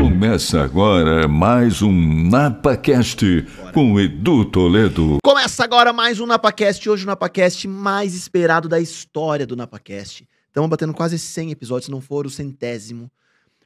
Começa agora mais um NapaCast com Edu Toledo. Começa agora mais um NapaCast, hoje o NapaCast mais esperado da história do NapaCast. Estamos batendo quase 100 episódios, não for o centésimo.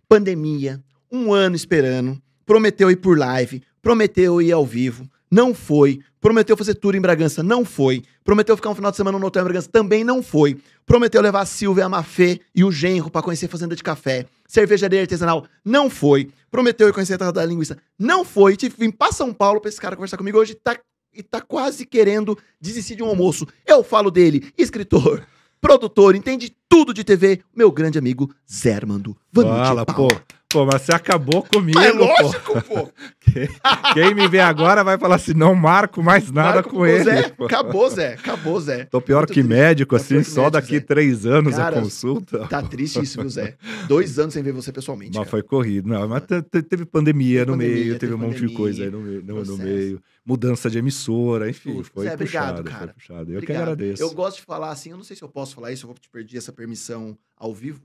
Pandemia, um ano esperando, prometeu ir por live, prometeu ir ao vivo, não foi. Prometeu fazer tour em Bragança, não foi. Prometeu ficar um final de semana no hotel em Bragança, também não foi. Prometeu levar a Silvia, a Mafê e o genro para conhecer fazenda de café. Cervejaria artesanal, não foi. Prometeu ir conhecer a da Linguiça, não foi. Tive que vir pra São Paulo pra esse cara conversar comigo hoje tá, e tá quase querendo desistir de um almoço. Eu falo dele, escritor, produtor, entende tudo de TV, meu grande amigo Zermando Vanucci. Fala, pau. pô. Pô, mas você acabou comigo, é lógico, pô. pô. Quem, me vê agora vai falar assim, não marco mais nada marco, com ele. Zé, acabou, Zé. Acabou, Zé. Tô pior Muito que triste. médico, tá assim, que só médico, daqui Zé. três anos cara, a consulta. Tá triste isso, viu, Zé? Dois anos sem ver você pessoalmente, Mas cara. foi corrido. Não, mas teve pandemia teve no pandemia, meio, teve, um monte de coisa aí no meio. No, no meio. Mudança de emissora, enfim, foi Zé, puxado, obrigado, cara. Foi puxado. Eu obrigado. que agradeço. Eu gosto de falar assim, eu não sei se eu posso falar isso, eu vou te perder essa permissão ao vivo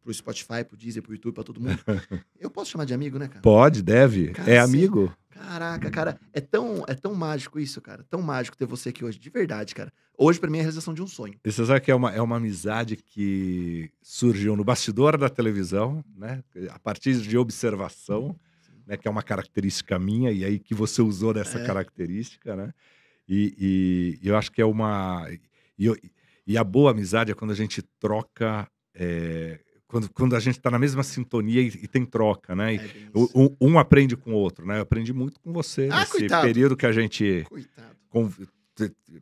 pro Spotify, pro Deezer, pro YouTube, pra todo mundo. Eu posso chamar de amigo, né, cara? Pode, deve. Cara, é amigo. Caraca, cara, é tão, é tão mágico isso, cara. Tão mágico ter você aqui hoje, de verdade, cara. Hoje, para mim, é a realização de um sonho. E você sabe que é uma, é uma amizade que surgiu no bastidor da televisão, né? A partir de observação, né? Que é uma característica minha, e aí que você usou dessa é. característica, né? E, e, eu acho que é uma. E eu, e a boa amizade é quando a gente troca. É, quando, quando a gente está na mesma sintonia e, e, tem troca, né? E, é um, um, aprende com o outro, né? Eu aprendi muito com você ah, nesse coitado. período que a gente. Com,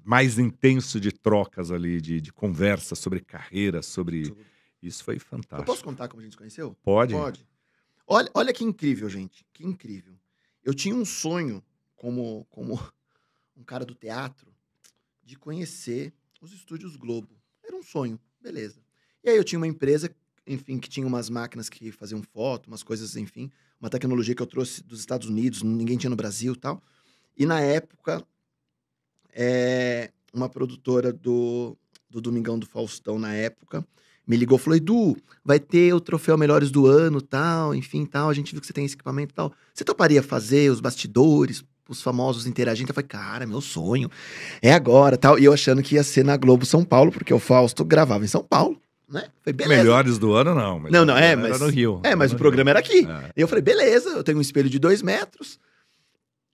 mais intenso de trocas ali, de, de conversa sobre carreira, sobre. Tudo. Isso foi fantástico. Eu posso contar como a gente se conheceu? Pode. Pode. Olha, olha que incrível, gente. Que incrível. Eu tinha um sonho, como, como um cara do teatro, de conhecer os estúdios Globo. Era um sonho, beleza. E aí eu tinha uma empresa, enfim, que tinha umas máquinas que faziam foto, umas coisas, enfim, uma tecnologia que eu trouxe dos Estados Unidos, ninguém tinha no Brasil tal. E na época, é, uma produtora do, do Domingão do Faustão, na época, me ligou e falou: Edu, vai ter o troféu Melhores do Ano, tal, enfim, tal. A gente viu que você tem esse equipamento tal. Você toparia fazer os bastidores, os famosos interagindo. Então eu falei, cara, meu sonho é agora tal. E eu achando que ia ser na Globo São Paulo, porque o Fausto gravava em São Paulo. Né? Falei, Melhores do ano, não. Não, não, é, mas. Era no Rio. É, mas o programa Rio. era aqui. É. Eu falei, beleza, eu tenho um espelho de dois metros,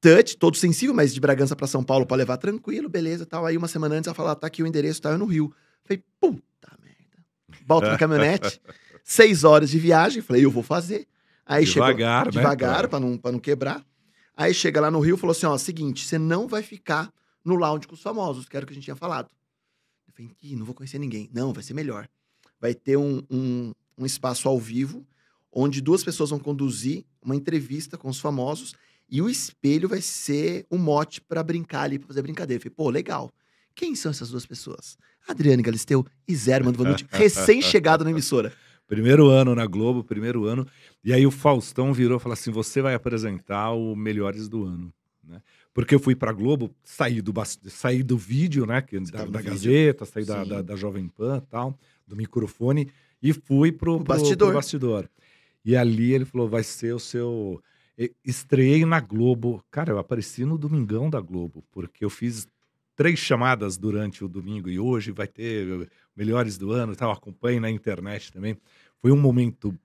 touch, todo sensível, mas de Bragança para São Paulo para levar tranquilo, beleza tal. Aí uma semana antes ela falou, tá aqui o endereço, tá, eu no Rio. Falei, puta merda. Volta na caminhonete, seis horas de viagem. Falei, eu vou fazer. Aí devagar, chegou. Né, devagar, né? não, pra não quebrar. Aí chega lá no Rio e falou assim: ó, seguinte, você não vai ficar no lounge com os famosos, que era o que a gente tinha falado. Eu falei: Ih, não vou conhecer ninguém. Não, vai ser melhor. Vai ter um, um, um espaço ao vivo, onde duas pessoas vão conduzir uma entrevista com os famosos e o espelho vai ser o um mote para brincar ali, pra fazer brincadeira. Eu falei: pô, legal. Quem são essas duas pessoas? Adriane Galisteu e Zé Armando Vanucci, recém-chegado na emissora. Primeiro ano na Globo, primeiro ano. E aí o Faustão virou e falou assim: você vai apresentar o Melhores do Ano. Né? Porque eu fui para a Globo, saí do, saí do vídeo, né? Que, da, da Gazeta, saí da, da, da, Jovem Pan tal, do microfone, e fui pro, pro, bastidor. pro bastidor. E ali ele falou: vai ser o seu. estreiei na Globo. Cara, eu apareci no Domingão da Globo, porque eu fiz três chamadas durante o domingo e hoje vai ter melhores do ano, tal, acompanhe na internet também. Foi um momento,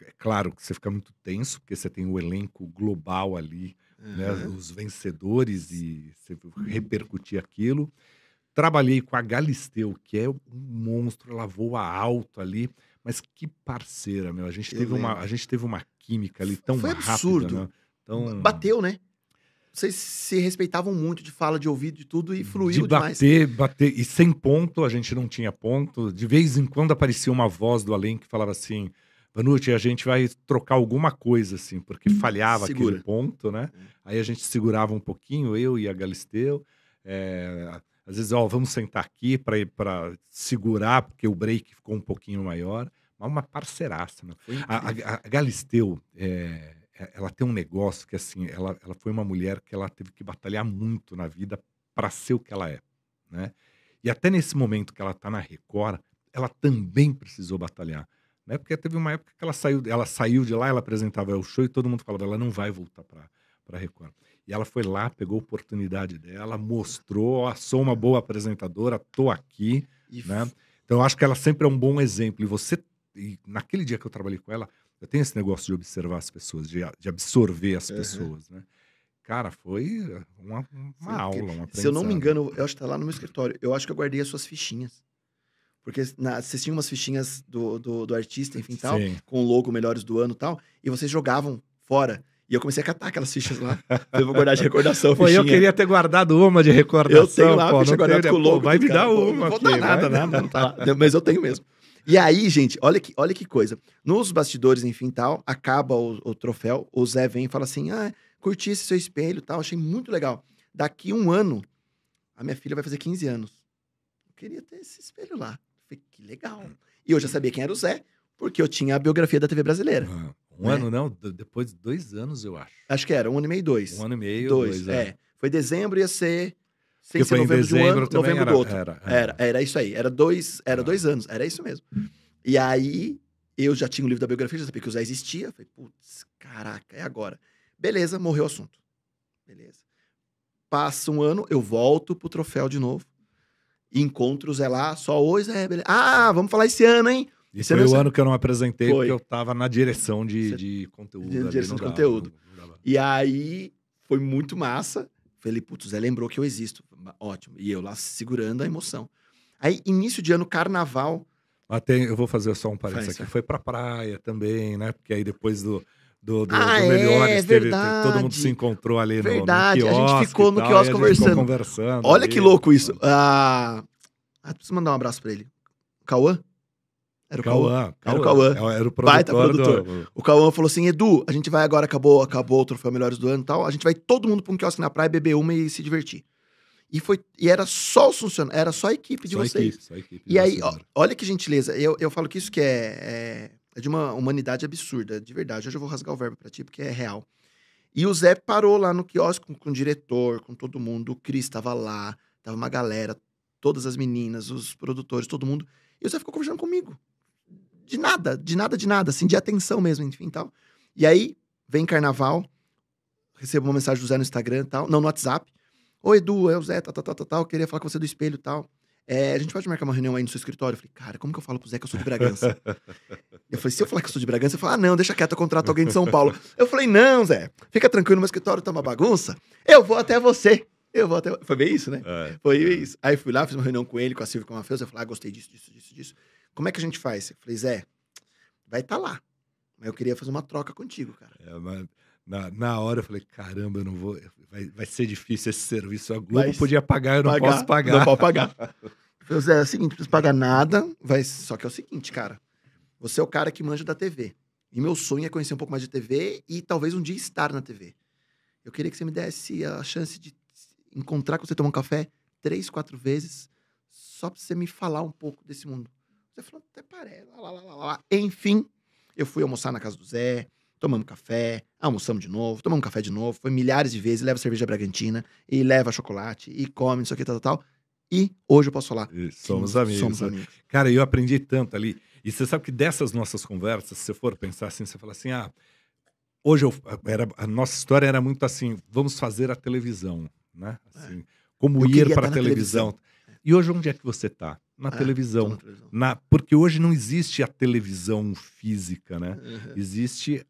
é claro, que você fica muito tenso, porque você tem o elenco global ali, uhum. né, os vencedores, e você uhum. repercutir aquilo. Trabalhei com a Galisteu, que é um monstro, ela voa alto ali, mas que parceira, meu. A gente, teve uma, a gente teve uma química ali tão Foi rápida. Absurdo. Né? Tão... Bateu, né? vocês se respeitavam muito de fala, de ouvido, de tudo e fluiu de bater, demais. bater e sem ponto, a gente não tinha ponto. De vez em quando aparecia uma voz do além que falava assim: Vanucci, a gente vai trocar alguma coisa assim, porque falhava Segura. aquele ponto, né? Uhum. Aí a gente segurava um pouquinho, eu e a Galisteu. É... às vezes, ó, vamos sentar aqui para segurar, porque o break ficou um pouquinho maior. Mas uma parceiraça, né? a, a, a, Galisteu é é, ela tem um negócio que assim, ela, ela foi uma mulher que ela teve que batalhar muito na vida para ser o que ela é, né? E até nesse momento que ela está na Record, ela também precisou batalhar, né? Porque teve uma época que ela saiu, ela saiu de lá, ela apresentava o show e todo mundo falava, ela não vai voltar para para Record. E ela foi lá, pegou a oportunidade dela, mostrou, ó, sou uma boa apresentadora, tô aqui, If. né? Então eu acho que ela sempre é um bom exemplo. E você, e naquele dia que eu trabalhei com ela, eu tenho esse negócio de observar as pessoas, de, de absorver as uhum. pessoas, né? Cara, foi eh, uma, uma aula, uma Se eu não me engano, eu acho que tá lá no meu escritório. Eu acho que eu guardei as suas fichinhas. Porque na, vocês tinham umas fichinhas do, do, do artista, enfim, tal, Sim. com o logo Melhores do Ano e tal, e vocês jogavam fora. E eu comecei a catar aquelas fichas lá. eu vou guardar de recordação. Foi, eu queria ter guardado uma de recordação. Eu tenho lá, pô, ficha guardada com o logo. Vai me cara, dar uma. Pô, não vou aqui, dar nada, vai, nada. Não, não tá lá. Mas eu tenho mesmo. E aí, gente, olha que, olha que coisa. Nos bastidores, enfim, tal, acaba o, o troféu, o Zé vem e fala assim: ah, curti esse seu espelho tal, achei muito legal. Daqui um ano, a minha filha vai fazer 15 anos. Eu queria ter esse espelho lá. Falei, que legal. E eu já sabia quem era o Zé, porque eu tinha a biografia da TV brasileira. Ah, um né? ano, não? Depois de dois anos, eu acho. Acho que era, um ano e meio, dois. Um ano e meio, dois. dois é. é. Foi dezembro, ia ser sem ser novembro de um ano, novembro era, do outro. Era era. É. era, era. isso aí. Era dois, era ah. dois anos, era isso mesmo. E aí, eu já tinha o um livro da biografia, já sabia que o Zé existia. Falei, putz, caraca, é agora. Beleza, morreu o assunto. Beleza. Passa um ano, eu volto pro troféu de novo. Encontro o Zé lá, só hoje é beleza. Ah, vamos falar esse ano, hein? esse foi o ano que eu não apresentei, foi. porque eu tava na direção de, de conteúdo. Na direção de conteúdo. Dava, E aí, foi muito massa. Falei, putz, Zé lembrou que eu existo. Ótimo. E eu lá segurando a emoção. Aí, início de ano, carnaval. Até ah, eu vou fazer só um parênteses aqui. É. Foi pra praia também, né? Porque aí depois do do, do, ah, do Melhores. É, teve, teve, todo mundo se encontrou ali verdade. no, no Verdade. A gente ficou no tal, quiosque conversando. conversando. Olha ali, que louco isso. Ah, ah, preciso mandar um abraço para ele. Cauã? Era o Cauã. Era o Cauã. É era o produtor. Baita produtor. Do... O Cauã falou assim: Edu, a gente vai agora, acabou, acabou o troféu Melhores do Ano e tal. A gente vai todo mundo pra um quiosque na praia, beber uma e se divertir. E foi e era só os era só a equipe de só vocês. Equipe, só a equipe e aí, ó, olha que gentileza. Eu, eu falo que isso que é, é, é, de uma humanidade absurda, de verdade. Hoje eu vou rasgar o verbo pra ti, porque é real. E o Zé parou lá no quiosque com, com o diretor, com todo mundo. O Cris tava lá, tava uma galera, todas as meninas, os produtores, todo mundo. E o Zé ficou conversando comigo de nada, de nada, de nada, assim, de atenção mesmo, enfim tal. E aí, vem carnaval, recebo uma mensagem do Zé no Instagram tal, não, no WhatsApp. Oi, Edu, é o Zé, tal, tal, tal, tal, queria falar com você do espelho tal. É, a gente pode marcar uma reunião aí no seu escritório? Eu falei, cara, como que eu falo pro Zé que eu sou de Bragança? eu falei, se eu falar que eu sou de Bragança, eu falo, ah, não, deixa quieto, eu contrato alguém de São Paulo. Eu falei, não, Zé, fica tranquilo, meu escritório tá uma bagunça, eu vou até você. Eu vou até. Foi bem isso, né? É, Foi é. isso. Aí fui lá, fiz uma reunião com ele, com a Silvia, com a Matheus, eu falei, ah, gostei disso, disso, disso, disso. Como é que a gente faz? Eu falei, Zé, vai estar tá lá. Mas eu queria fazer uma troca contigo, cara. É, mas na, na hora eu falei, caramba, eu não vou. Vai, vai ser difícil esse serviço. A Globo podia pagar, eu não pagar, posso pagar. Não posso pagar. eu falei, Zé, é o seguinte, não preciso pagar nada. Vai... Só que é o seguinte, cara. Você é o cara que manja da TV. E meu sonho é conhecer um pouco mais de TV e talvez um dia estar na TV. Eu queria que você me desse a chance de encontrar com você tomar um café três, quatro vezes, só pra você me falar um pouco desse mundo. Você falou, até parece. Lá, lá, lá, lá. Enfim, eu fui almoçar na casa do Zé, tomamos café, almoçamos de novo, tomamos café de novo. Foi milhares de vezes, leva cerveja bragantina, e leva chocolate, e come, isso aqui, tal, tal, tal. E hoje eu posso falar. E somos que, amigos. Somos amigos. Cara, eu aprendi tanto ali. E você sabe que dessas nossas conversas, se você for pensar assim, você fala assim, ah, hoje eu, era, a nossa história era muito assim, vamos fazer a televisão, né? É. Assim, como eu ir para a televisão. televisão. E hoje onde é que você está? na, é, televisão. na televisão. Na, porque hoje não existe a televisão física, né? Uhum. Existe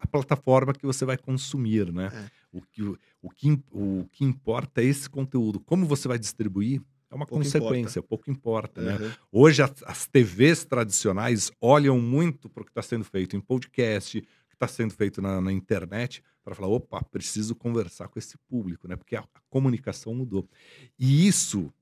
a plataforma que você vai consumir, né? É. O, que, o, que, o que importa é esse conteúdo. Como você vai distribuir é uma pouco consequência, importa. pouco importa, uhum. né? Hoje as, as, TVs tradicionais olham muito para o que está sendo feito em podcast, que está sendo feito na, na internet, para falar, opa, preciso conversar com esse público, né? Porque a, a comunicação mudou. E isso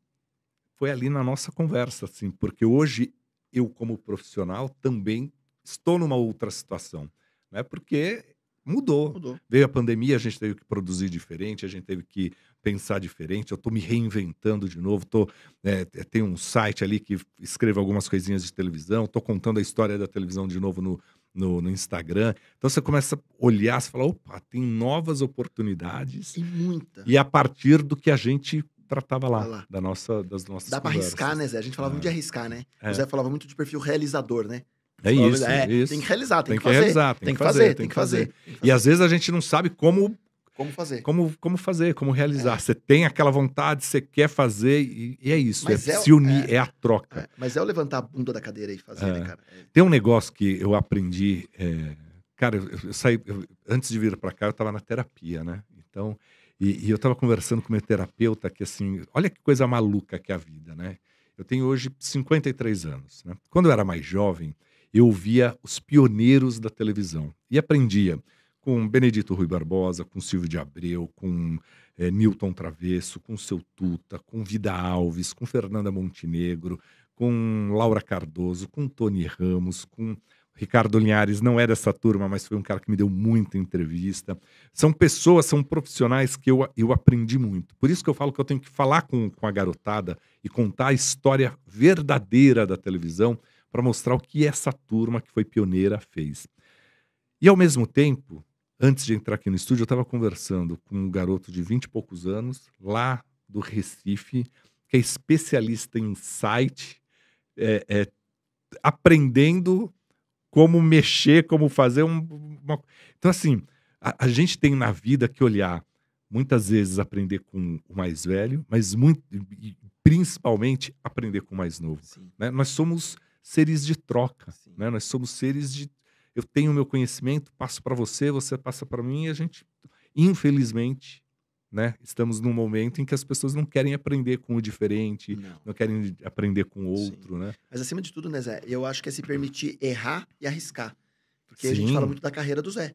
foi ali na nossa conversa, assim, porque hoje eu, como profissional, também estou numa outra situação, né? Porque mudou. mudou. Veio a pandemia, a gente teve que produzir diferente, a gente teve que pensar diferente. Eu estou me reinventando de novo. Tô, é, é tem um site ali que escreve algumas coisinhas de televisão, estou contando a história da televisão de novo no, no, no, Instagram. Então você começa a olhar, você fala, opa, tem novas oportunidades. e muita. E a partir do que a gente tratava lá, tá lá. Da nossa, das nossas Dá para arriscar, né, Zé? A gente falava muito de é. arriscar, né? É. O Zé falava muito de perfil realizador, né? É isso, é isso, Tem que realizar, tem, tem que, fazer. Realizar, tem, tem que fazer, fazer, tem que fazer. fazer. E às vezes a gente não sabe como como fazer? Como, como fazer, como realizar. É. Você tem aquela vontade, você quer fazer, e, e é isso. É, é, se unir, é, é a troca. É, mas é o levantar a bunda da cadeira e fazer, né, é. cara? Tem um negócio que eu aprendi. cara, eu, eu saí. Eu, antes de vir para cá, eu estava na terapia, né? Então, e, e eu estava conversando com meu terapeuta que, assim, olha que coisa maluca que é a vida, né? Eu tenho hoje 53 anos. Né? Quando eu era mais jovem, eu via os pioneiros da televisão e aprendia com Benedito Rui Barbosa, com Silvio de Abreu, com é, Newton Travesso, com Seu Tuta, com Vida Alves, com Fernanda Montenegro, com Laura Cardoso, com Tony Ramos, com Ricardo Linhares não é dessa turma, mas foi um cara que me deu muita entrevista. São pessoas, são profissionais que eu, eu aprendi muito. Por isso que eu falo que eu tenho que falar com, com a garotada e contar a história verdadeira da televisão para mostrar o que essa turma que foi pioneira fez. E ao mesmo tempo, antes de entrar aqui no estúdio, eu estava conversando com um garoto de vinte e poucos anos, lá do Recife, que é especialista em site, é, é, aprendendo como mexer, como fazer um, uma... Então, assim, a, a, gente tem na vida que olhar, muitas vezes, aprender com o mais velho, mas muito, principalmente aprender com o mais novo. Né? Nós somos seres de troca, né? nós somos seres de. Eu tenho meu conhecimento, passo para você, você passa para mim, e a gente, infelizmente, né? Estamos num momento em que as pessoas não querem aprender com o diferente, não, não querem aprender com o outro, Sim. né? Mas acima de tudo, né, Zé, eu acho que é se permitir errar e arriscar. Porque Sim. a gente fala muito da carreira do Zé,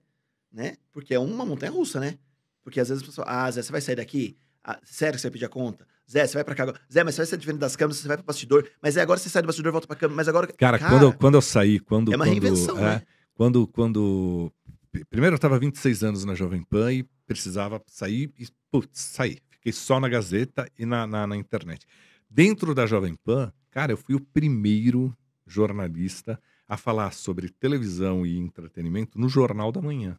né? Porque é uma montanha russa, né? Porque às vezes as pessoas, ah, Zé, você vai sair daqui? Ah, sério que você vai pedir a conta? Zé, você vai pra cá agora. Zé, mas você vai sair de frente das câmeras, você vai pro bastidor. Mas é, agora você sai do bastidor, volta pra câmera, mas agora... Cara, Cara quando, eu, quando eu saí, quando... É uma quando, reinvenção, é, né? Quando, quando primeiro eu estava 26 anos na Jovem Pan e precisava sair e, putz, saí. Fiquei só na Gazeta e na, na, na internet. Dentro da Jovem Pan, cara, eu fui o primeiro jornalista a falar sobre televisão e entretenimento no Jornal da Manhã,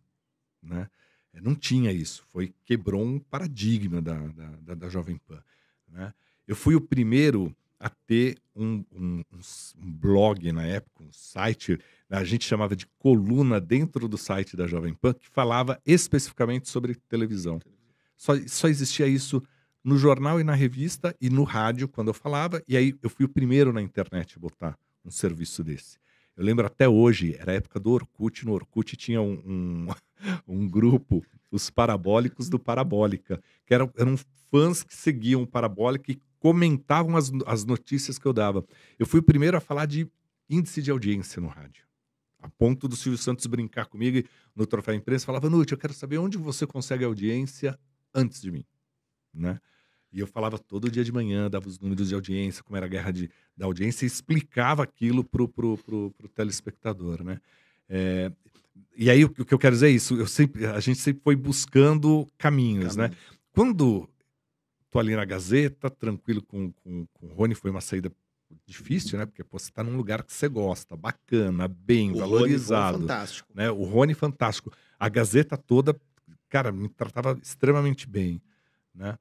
né? É, não tinha isso, foi quebrou um paradigma da, da, da, da Jovem Pan, né? Eu fui o primeiro a ter um, um, um, blog na época, um site, a gente chamava de coluna dentro do site da Jovem Pan, que falava especificamente sobre televisão. Só, só existia isso no jornal e na revista e no rádio quando eu falava, e aí eu fui o primeiro na internet a botar um serviço desse. Eu lembro até hoje, era a época do Orkut, no Orkut tinha um, um, um grupo, os Parabólicos do Parabólica, que eram, eram fãs que seguiam o Parabólica e comentavam as, as notícias que eu dava. Eu fui o primeiro a falar de índice de audiência no rádio. A ponto do Silvio Santos brincar comigo no Troféu Imprensa, falava, Nute, eu quero saber onde você consegue audiência antes de mim, né? E eu falava todo dia de manhã, dava os números de audiência, como era a guerra de, da audiência, e explicava aquilo pro, pro, pro, pro telespectador, né? É, e aí o, o que eu quero dizer é isso, eu sempre, a gente sempre foi buscando caminhos, né? Quando Tô ali na Gazeta, tranquilo com, com, com o Rony, foi uma saída difícil, né? Porque pô, você tá num lugar que você gosta, bacana, bem, o valorizado. Rony fantástico. Né? O Rony fantástico. A Gazeta toda, cara, me tratava extremamente bem, né?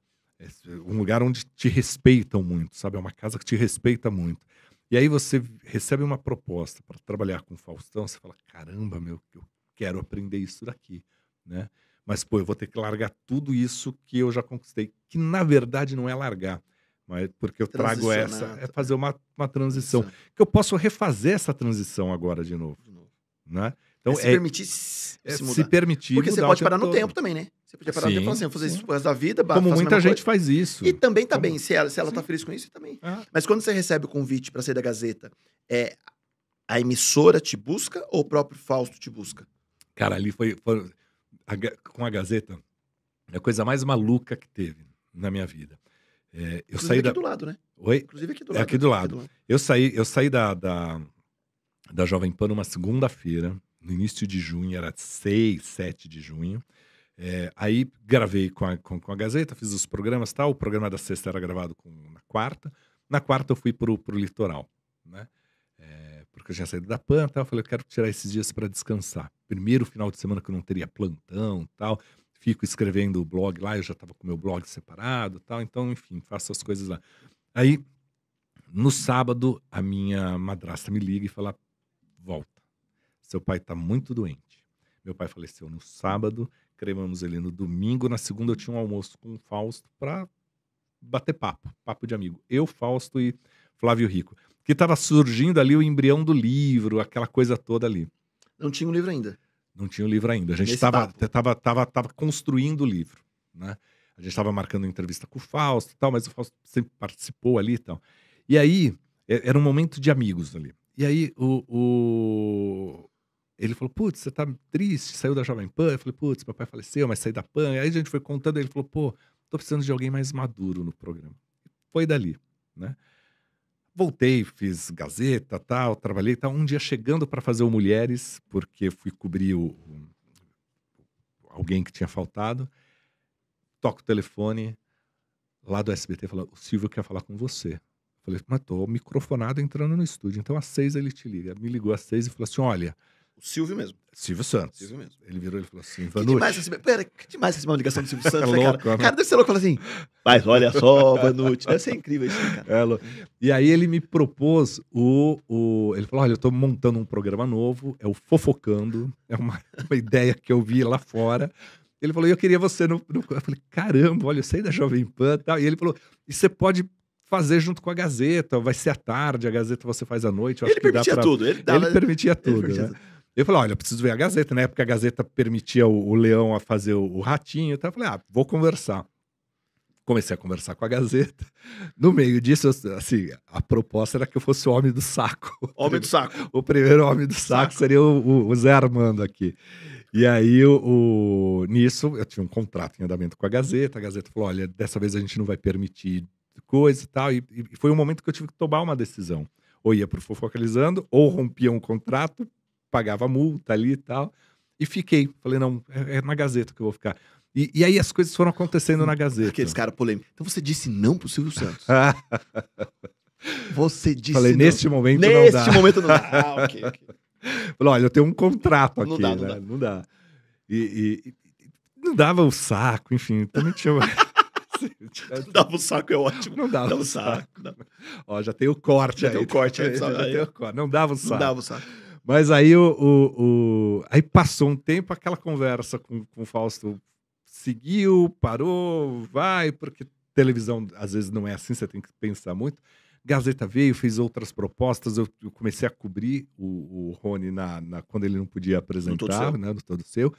um lugar onde te respeitam muito, sabe? É uma casa que te respeita muito. E aí você recebe uma proposta para trabalhar com o Faustão, você fala: caramba, meu, eu quero aprender isso daqui, né? Mas, pô, eu vou ter que largar tudo isso que eu já conquistei, que na verdade não é largar, mas porque eu trago essa, é fazer uma, uma transição, que eu posso refazer essa transição agora de novo, de novo. né? É então, é se é, permitir se, é se, se permitir Porque você pode parar todo. no tempo também, né? Você podia parar sim, no tempo assim, fazer sim. isso por da vida. Como muita gente coisa. faz isso. E também tá Como... bem. Se ela, se ela tá feliz com isso, também. Ah. Mas quando você recebe o convite para sair da Gazeta, é, a emissora te busca ou o próprio Fausto te busca? Cara, ali foi, foi a, com a Gazeta é a coisa mais maluca que teve na minha vida. É, eu Inclusive saí da... aqui do lado, né? Oi? Inclusive aqui do lado. É aqui do lado. Aqui né? do lado. Eu saí, eu saí da, da, da Jovem Pan uma segunda-feira, no início de junho, era 6, 7 de junho. É, aí gravei com a, com, com a Gazeta, fiz os programas tal. O programa da sexta era gravado com, na quarta. Na quarta eu fui pro, pro litoral, né? É, porque eu tinha saído da PAN tal. Eu falei, eu quero tirar esses dias para descansar. Primeiro final de semana que eu não teria plantão tal. Fico escrevendo o blog lá, eu já estava com meu blog separado tal. Então, enfim, faço as coisas lá. Aí, no sábado, a minha madrasta me liga e fala: volta, seu pai está muito doente. Meu pai faleceu no sábado, cremamos ele no domingo. Na segunda, eu tinha um almoço com o Fausto para bater papo, papo de amigo. Eu, Fausto e Flávio Rico que estava surgindo ali o embrião do livro, aquela coisa toda ali. Não tinha o um livro ainda. Não tinha o um livro ainda. A gente estava tava, tava, tava construindo o livro, né? A gente estava marcando entrevista com o Fausto e tal, mas o Fausto sempre participou ali e tal. E aí, é, era um momento de amigos ali. E aí, o, o... ele falou, putz, você tá triste, saiu da Jovem Pan. Eu falei, putz, meu pai faleceu, mas saí da Pan. E aí a gente foi contando, ele falou, pô, tô precisando de alguém mais maduro no programa. Foi dali, né? Voltei, fiz Gazeta, tal, trabalhei, tal. Um dia chegando para fazer o Mulheres, porque fui cobrir o, o, alguém que tinha faltado, toco o telefone lá do SBT, fala, o Silvio quer falar com você. falei, mas tô microfonado entrando no estúdio, então às seis ele te liga. Me ligou às seis e falou assim, olha, o Silvio mesmo. Silvio Santos. Silvio mesmo. Ele virou e falou assim: Vanucci. Que demais, receber, pera, que demais receber uma ligação do Silvio Santos, é né, louco, é cara? Né? Cara, deve ser louco falar assim, mas olha só, Vanucci, deve ser incrível isso, né, cara. É louco. E aí ele me propôs o, o. Ele falou: olha, eu tô montando um programa novo, é o Fofocando, é uma, uma ideia que eu vi lá fora. Ele falou, eu queria você no, no... Eu falei, caramba, olha, eu sei da Jovem Pan e tal. E ele falou, e você pode fazer junto com a Gazeta, vai ser à tarde, a Gazeta você faz à noite. ele permitia pra... tudo, ele, dava... ele permitia tudo. Ele permitia né? tudo. Eu falei, olha, eu preciso ver a Gazeta, né? Porque a Gazeta permitia o, o Leão a fazer o, o ratinho. Então eu falei, ah, vou conversar. Comecei a conversar com a Gazeta. No meio disso, assim, a proposta era que eu fosse o homem do saco. Homem do saco. O primeiro homem do saco, saco. seria o, o, Zé Armando aqui. E aí, o, nisso, eu tinha um contrato em andamento com a Gazeta. A Gazeta falou, olha, dessa vez a gente não vai permitir coisa e tal. E, e foi um momento que eu tive que tomar uma decisão. Ou ia para o Fofocalizando, ou rompia um contrato pagava multa ali e tal. E fiquei. Falei, não, é, é na Gazeta que eu vou ficar. E, e, aí as coisas foram acontecendo na Gazeta. Aqueles caras é polêmicos. Então você disse não pro Silvio Santos. você disse Falei, não. neste momento neste não dá. momento não dá. Ah, ok, ok. Falei, olha, eu tenho um contrato não aqui. Dá, não né? dá, não dá. E, e, não dava o saco, enfim, também tinha... não dava o saco, é ótimo. Não dava, não dava o saco. saco. Ó, já tem o corte já aí. Tem o corte aí, já, tem o corte. Não dava o saco. Não dava o saco. Mas aí o, o, o, aí passou um tempo aquela conversa com, com o Fausto seguiu, parou, vai, porque televisão às vezes não é assim, você tem que pensar muito. Gazeta veio, fez outras propostas, eu, eu comecei a cobrir o, o Rony na, na, quando ele não podia apresentar, no todo, né, no todo seu.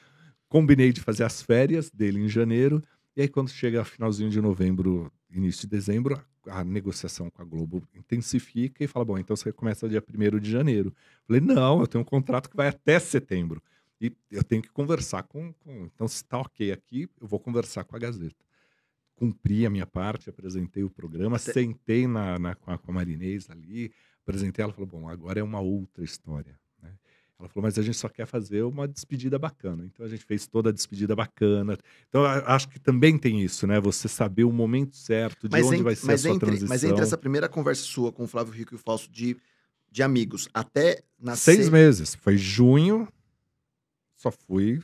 Combinei de fazer as férias dele em janeiro e aí, quando chega finalzinho de novembro, início de dezembro, a, negociação com a Globo intensifica e fala: bom, então você começa dia 1 de janeiro. Falei: não, eu tenho um contrato que vai até setembro. E eu tenho que conversar com. com então, se está ok aqui, eu vou conversar com a Gazeta. Cumpri a minha parte, apresentei o programa, até... sentei na, na, com, a, com a Marinês ali, apresentei ela falou: bom, agora é uma outra história. Ela falou, mas a gente só quer fazer uma despedida bacana. Então a gente fez toda a despedida bacana. Então acho que também tem isso, né? Você saber o momento certo, de mas onde entre, vai ser a sua entre, transição. Mas entre essa primeira conversa sua com o Flávio Rico e o Falso de, de amigos, até nascer... Seis meses. Foi junho, só fui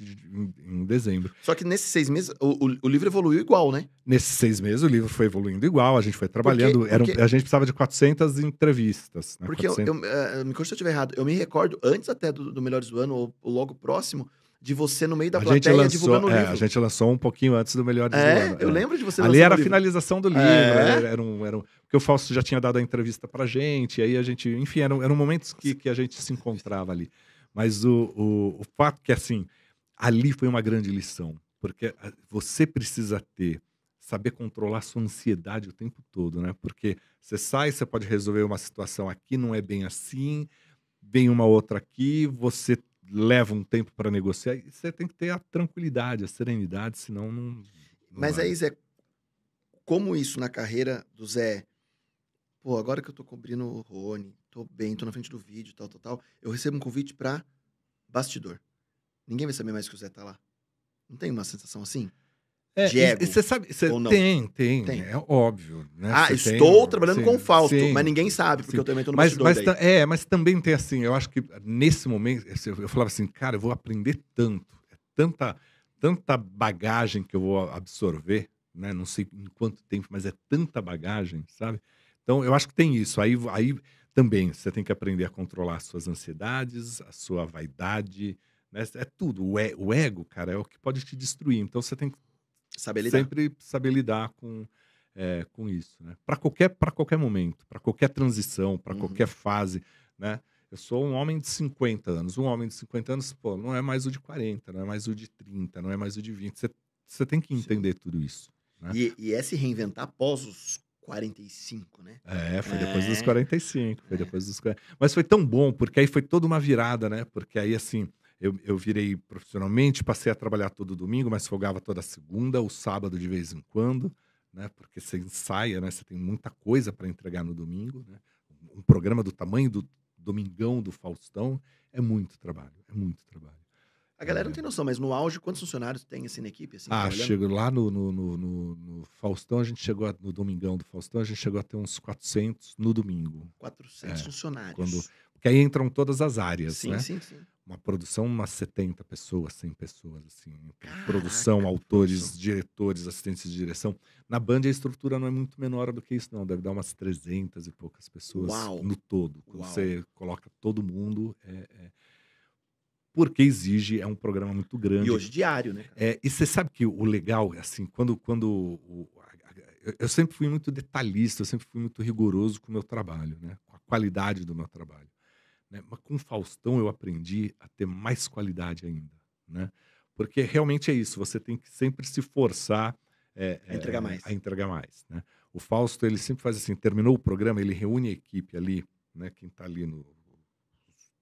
em dezembro. Só que nesses seis meses, o, o, o, livro evoluiu igual, né? Nesses seis meses, o livro foi evoluindo igual, a gente foi trabalhando. Porque, porque... Era, a gente precisava de 400 entrevistas. Né? Porque, 400... Eu, eu, eh, me corrija se eu estiver errado, eu me recordo, antes até do, do Melhores do Ano, ou, ou logo próximo, de você no meio da a plateia lançou, divulgando é, o livro. A gente lançou um pouquinho antes do Melhores é, do Ano. Eu é. lembro de você Ali era a finalização do livro. É. Era, era, um, era um, porque o Fausto já tinha dado a entrevista pra gente, aí a gente... Enfim, eram, eram momentos que, que a gente se encontrava ali. Mas o, o, o fato que, assim ali foi uma grande lição, porque ah, você precisa ter saber controlar sua ansiedade o tempo todo, né? Porque você sai, você pode resolver uma situação aqui, não é bem assim, vem uma outra aqui, você leva um tempo para negociar, e você tem que ter a tranquilidade, a serenidade, senão não. não Mas vai. aí, Zé, como isso na carreira do Zé? Pô, agora que eu tô cobrindo o Rony, tô bem, tô na frente do vídeo, tal, tal, tal, eu recebo um convite para bastidor. Ninguém vai saber mais que o Zé tá lá. Não tem uma sensação assim? É, de ego, você sabe, cê, tem, tem, tem, é óbvio. Né? Ah, estou tem, trabalhando sim, com falta mas ninguém sabe, porque sim. eu também estou no mas, mas É, mas também tem assim, eu acho que nesse momento, eu falava assim, cara, eu vou aprender tanto, é tanta, tanta bagagem que eu vou absorver, né? não sei em quanto tempo, mas é tanta bagagem, sabe? Então, eu acho que tem isso, aí, aí também você tem que aprender a controlar as suas ansiedades, a sua vaidade, né? É tudo. O, e, o, ego, cara, é o que pode te destruir. Então você tem que saber lidar. sempre saber lidar com, é, com isso. Né? Para qualquer, pra qualquer momento, para qualquer transição, para uhum. qualquer fase. Né? Eu sou um homem de 50 anos. Um homem de 50 anos, pô, não é mais o de 40, não é mais o de 30, não é mais o de 20. Você, você tem que entender Sim. tudo isso. Né? E, e é se reinventar após os 45, né? É, foi depois é. dos 45, foi é. depois dos Mas foi tão bom, porque aí foi toda uma virada, né? Porque aí, assim, eu, eu virei profissionalmente, passei a trabalhar todo domingo, mas folgava toda segunda ou sábado de vez em quando, né? Porque você ensaia, né? Você tem muita coisa para entregar no domingo, né? Um programa do tamanho do Domingão do Faustão é muito trabalho, é muito trabalho. A galera é. não tem noção, mas no auge, quantos funcionários tem assim na equipe? Assim, ah, chego lá no no, no, no, no, Faustão, a gente chegou a, no Domingão do Faustão, a gente chegou a ter uns 400 no domingo. 400 é, funcionários. Quando, porque aí entram todas as áreas, sim, né? Sim, sim uma produção, umas 70 pessoas, 100 pessoas, assim. Caraca, produção, autores, produção. diretores, assistentes de direção. Na Band a estrutura não é muito menor do que isso, não. Deve dar umas 300 e poucas pessoas Uau. no todo. Quando Uau. você coloca todo mundo, é, é... Porque exige, é um programa muito grande. E hoje diário, né? É, e você sabe que o legal, é, assim, quando, quando o, eu sempre fui muito detalhista, eu sempre fui muito rigoroso com o meu trabalho, né? Com a qualidade do meu trabalho. Né? Mas com Faustão eu aprendi a ter mais qualidade ainda, né? Porque realmente é isso, você tem que sempre se forçar é, a entregar é, mais. A entregar mais né? O Fausto, ele sempre faz assim, terminou o programa, ele reúne a equipe ali, né? Quem está ali no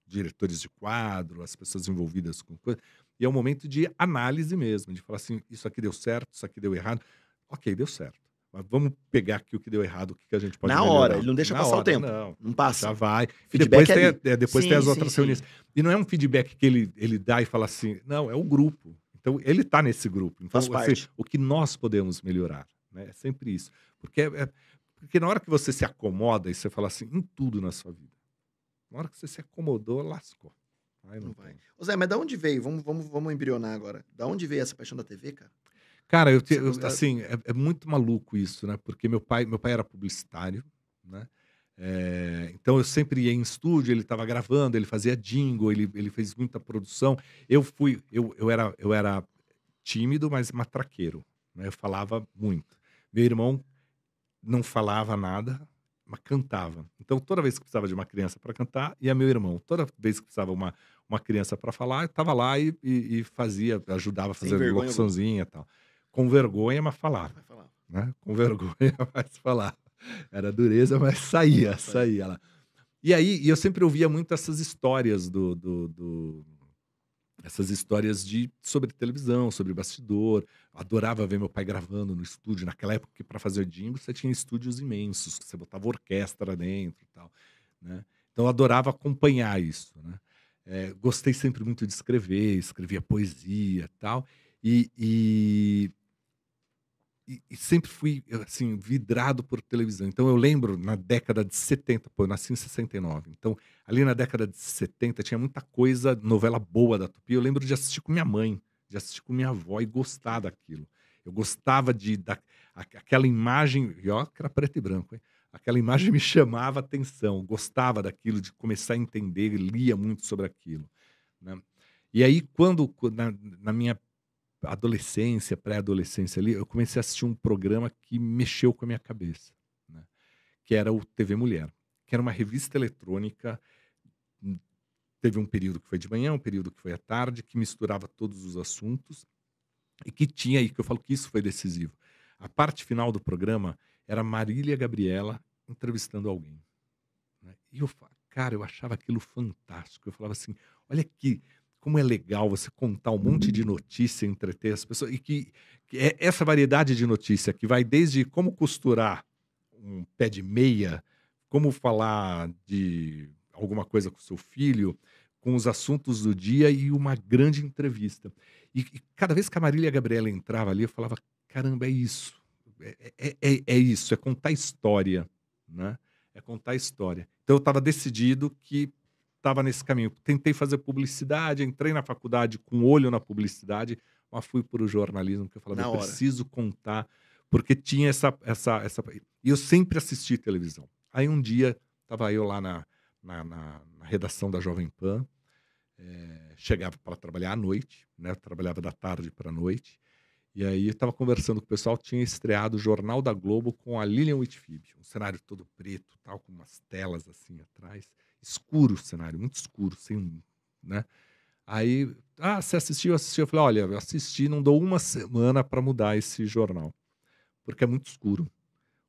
diretores de quadro, as pessoas envolvidas com coisa, e é um momento de análise mesmo, de falar assim, isso aqui deu certo, isso aqui deu errado. OK, deu certo. Mas vamos pegar aqui o que deu errado, o que a gente pode Na melhorar. hora, ele não deixa Na passar hora, o tempo. Não, não passa. Já vai. Feedback e depois, é tem, é, depois sim, tem as outras sim, reuniões. E não é um feedback que ele, ele dá e fala assim, não, é o grupo. Então, ele está nesse grupo. Então, Faz assim, parte. Seja, o que nós podemos melhorar. Né? É sempre isso. Porque, é, é, porque na hora que você se acomoda e você fala assim, em tudo na sua vida, na hora que você se acomodou, lascou. Aí não, não vai. Ô Zé, mas da onde veio? Vamos, vamos, vamos embrionar agora. Da onde veio essa paixão da TV, cara? Cara, eu, eu assim, é, é, muito maluco isso, né? Porque meu pai, meu pai era publicitário, né? É, então eu sempre ia em estúdio, ele estava gravando, ele fazia jingle, ele, ele fez muita produção. Eu fui, eu, eu era eu era tímido, mas matraqueiro, né? Eu falava muito. Meu irmão não falava nada, mas cantava. Então toda vez que precisava de uma criança para cantar, ia meu irmão. Toda vez que precisava uma uma criança para falar, estava lá e, e, e, fazia, ajudava a fazer locuçãozinha e tal. Com vergonha, mas falava. Né? Com vergonha, mas falava. Era dureza, mas saía, saía. lá. E aí, e eu sempre ouvia muito essas histórias do, do, do, essas histórias de sobre televisão, sobre bastidor. Adorava ver meu pai gravando no estúdio naquela época que para fazer jingle você tinha estúdios imensos, você botava orquestra dentro e tal, né? Então eu adorava acompanhar isso, né? É, gostei sempre muito de escrever, escrevia poesia tal, e, e e, e, sempre fui, assim, vidrado por televisão. Então, eu lembro na década de 70, pô, eu nasci em 69. Então, ali na década de 70 tinha muita coisa, novela boa da Tupi. Eu lembro de assistir com minha mãe, de assistir com minha avó e gostar daquilo. Eu gostava de. Da, aquela imagem. E ó, que era preto e branco, hein? Aquela imagem me chamava atenção. Gostava daquilo, de começar a entender, lia muito sobre aquilo. Né? E aí, quando na, na minha adolescência, pré-adolescência ali, eu comecei a assistir um programa que mexeu com a minha cabeça, né? que era o TV Mulher, que era uma revista eletrônica. Hum, teve um período que foi de manhã, um período que foi à tarde, que misturava todos os assuntos e que tinha aí, que eu falo que isso foi decisivo. A parte final do programa era Marília Gabriela entrevistando alguém. Né? E eu, cara, eu achava aquilo fantástico. Eu falava assim: olha que como é legal você contar um monte de uhum. notícia, entreter as pessoas. E que, que é essa variedade de notícia que vai desde como costurar um pé de meia, como falar de alguma coisa com seu filho, com os assuntos do dia e uma grande entrevista. E, e cada vez que a Marília Gabriela entrava ali, eu falava: caramba, é isso. É, é, é, é isso, é contar história, né? É contar história. Então eu estava decidido que estava nesse caminho. Tentei fazer publicidade, entrei na faculdade com olho na publicidade, mas fui para o jornalismo, porque eu falava, eu preciso contar, porque tinha essa, essa, essa... E eu sempre assisti televisão. Aí um dia, estava eu lá na, na, na, na, redação da Jovem Pan, é, chegava para trabalhar à noite, né? Eu trabalhava da tarde para a noite, e aí eu estava conversando com o pessoal, tinha estreado o Jornal da Globo com a Lilian Whitfield, um cenário todo preto, tal, com umas telas assim atrás escuro o cenário, muito escuro, sem, né? Aí, ah, você assistiu, assistiu. Eu falei, olha, eu assisti, não dou uma semana para mudar esse jornal, porque é muito escuro.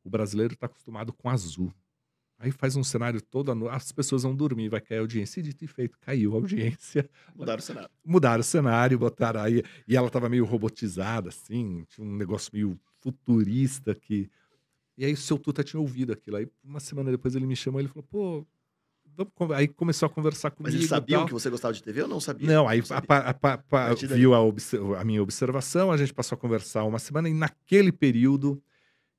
O brasileiro está acostumado com azul. Aí faz um cenário todo, as pessoas vão dormir, vai cair a audiência. E dito e feito, caiu a audiência. Mudaram o cenário. Mudaram o cenário, botaram aí. E ela estava meio robotizada, assim, tinha um negócio meio futurista que. E aí o seu Tuta tinha ouvido aquilo. Aí uma semana depois ele me chamou e ele falou: pô, Aí começou a conversar comigo. Mas eles sabiam que você gostava de TV ou não sabia? Não, aí não a, a, a, viu a, minha observação, a gente passou a conversar uma semana, e naquele período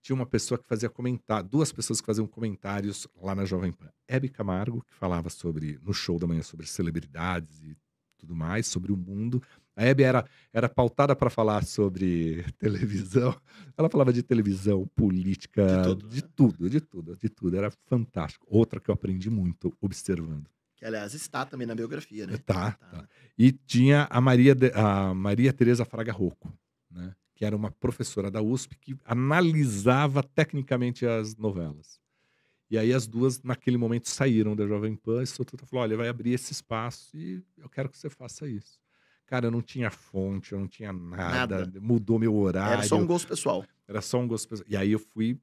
tinha uma pessoa que fazia comentar, duas pessoas que faziam comentários lá na Jovem Pan. Hebe Camargo, que falava sobre, no show da manhã, sobre celebridades e tudo mais, sobre o mundo. A Hebe era, era pautada para falar sobre televisão. Ela falava de televisão, política, de tudo, de, né? tudo, de tudo, de tudo. Era fantástico. Outra que eu aprendi muito observando. Que, aliás, está também na biografia, né? Tá, tá. tá. E tinha a Maria, a Maria Tereza Fraga Rocco, né? que era uma professora da USP que analisava tecnicamente as novelas. E aí as duas, naquele momento, saíram da Jovem Pan e Sotuta tá, falou, olha, vai abrir esse espaço e eu quero que você faça isso. Cara, eu não tinha fonte, eu não tinha nada, nada. mudou meu horário. Era só um gosto pessoal. Era só um gosto pessoal. E aí eu fui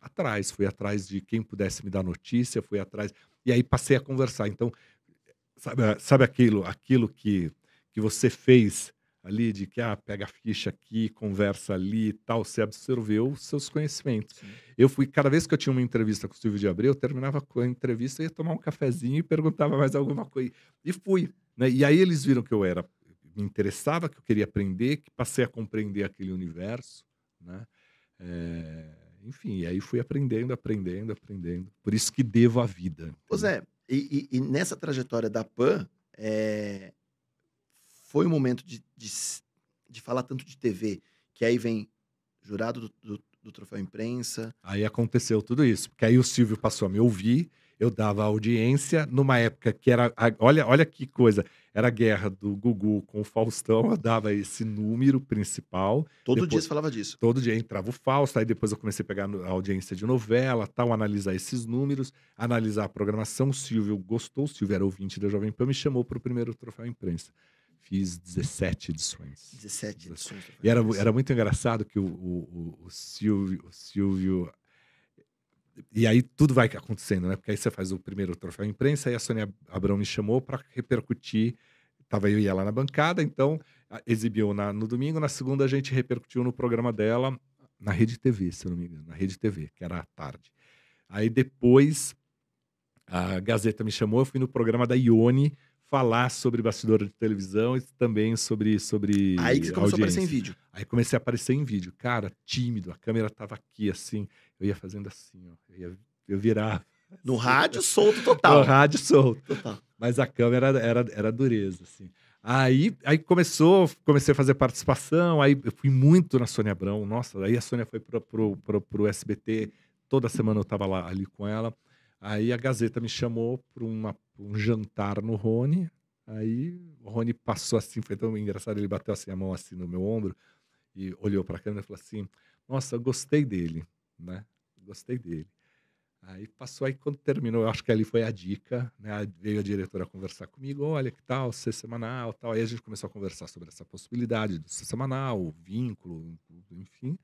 atrás, fui atrás de quem pudesse me dar notícia, fui atrás. E aí passei a conversar. Então, sabe, sabe aquilo, aquilo que, que você fez ali de que ah, pega a ficha aqui, conversa ali e tal, você absorveu os seus conhecimentos. Sim. Eu fui, cada vez que eu tinha uma entrevista com o Silvio de Abreu, eu terminava a entrevista, ia tomar um cafezinho e perguntava mais alguma coisa. E fui. Né? E aí eles viram que eu era, me interessava, que eu queria aprender, que passei a compreender aquele universo. Né? É, enfim, e aí fui aprendendo, aprendendo, aprendendo. Por isso que devo a vida. Pois é, e, e, e nessa trajetória da PAN, é, foi o momento de, de, de falar tanto de TV, que aí vem jurado do, do, do, troféu imprensa. Aí aconteceu tudo isso, porque aí o Silvio passou a me ouvir, eu dava audiência numa época que era, olha, olha que coisa, era a guerra do Gugu com o Faustão, eu dava esse número principal. Todo depois, dia você falava disso. Todo dia entrava o Fausto, aí depois eu comecei a pegar a audiência de novela, tal, analisar esses números, analisar a programação. O Silvio gostou, o Silvio era ouvinte da Jovem Pan, me chamou para o primeiro troféu imprensa fiz 17 edições. 17 edições. E era, era muito engraçado que o, o, o, Silvio, o Silvio. E aí tudo vai acontecendo, né? Porque aí você faz o primeiro troféu imprensa, e a Sônia Abrão me chamou para repercutir. Tava eu e ela na bancada, então exibiu na, no domingo, na segunda a gente repercutiu no programa dela, na Rede TV, se eu não me engano, na Rede TV, que era à tarde. Aí depois a Gazeta me chamou, eu fui no programa da Ione, falar sobre bastidor de televisão e também sobre sobre Aí que você começou audiência. a aparecer em vídeo. Aí comecei a aparecer em vídeo. Cara, tímido, a câmera tava aqui assim, eu ia fazendo assim, ó, eu, ia, eu virava. No assim, rádio solto total. No rádio solto. Total. Mas a câmera era, era, dureza, assim. Aí, aí começou, comecei a fazer participação, aí eu fui muito na Sônia Abrão, nossa, aí a Sônia foi pro, pro, pro, pro SBT, toda semana eu tava lá ali com ela. Aí a Gazeta me chamou para um jantar no Rony. Aí o Rony passou assim, foi tão engraçado, ele bateu assim a mão assim no meu ombro e olhou para a câmera e falou assim: "Nossa, gostei dele, né? Gostei dele". Aí passou aí quando terminou, eu acho que ali foi a dica, né? Veio a diretora conversar comigo, olha que tal, ser semanal, tal. Aí a gente começou a conversar sobre essa possibilidade do ser semanal, o vínculo, enfim.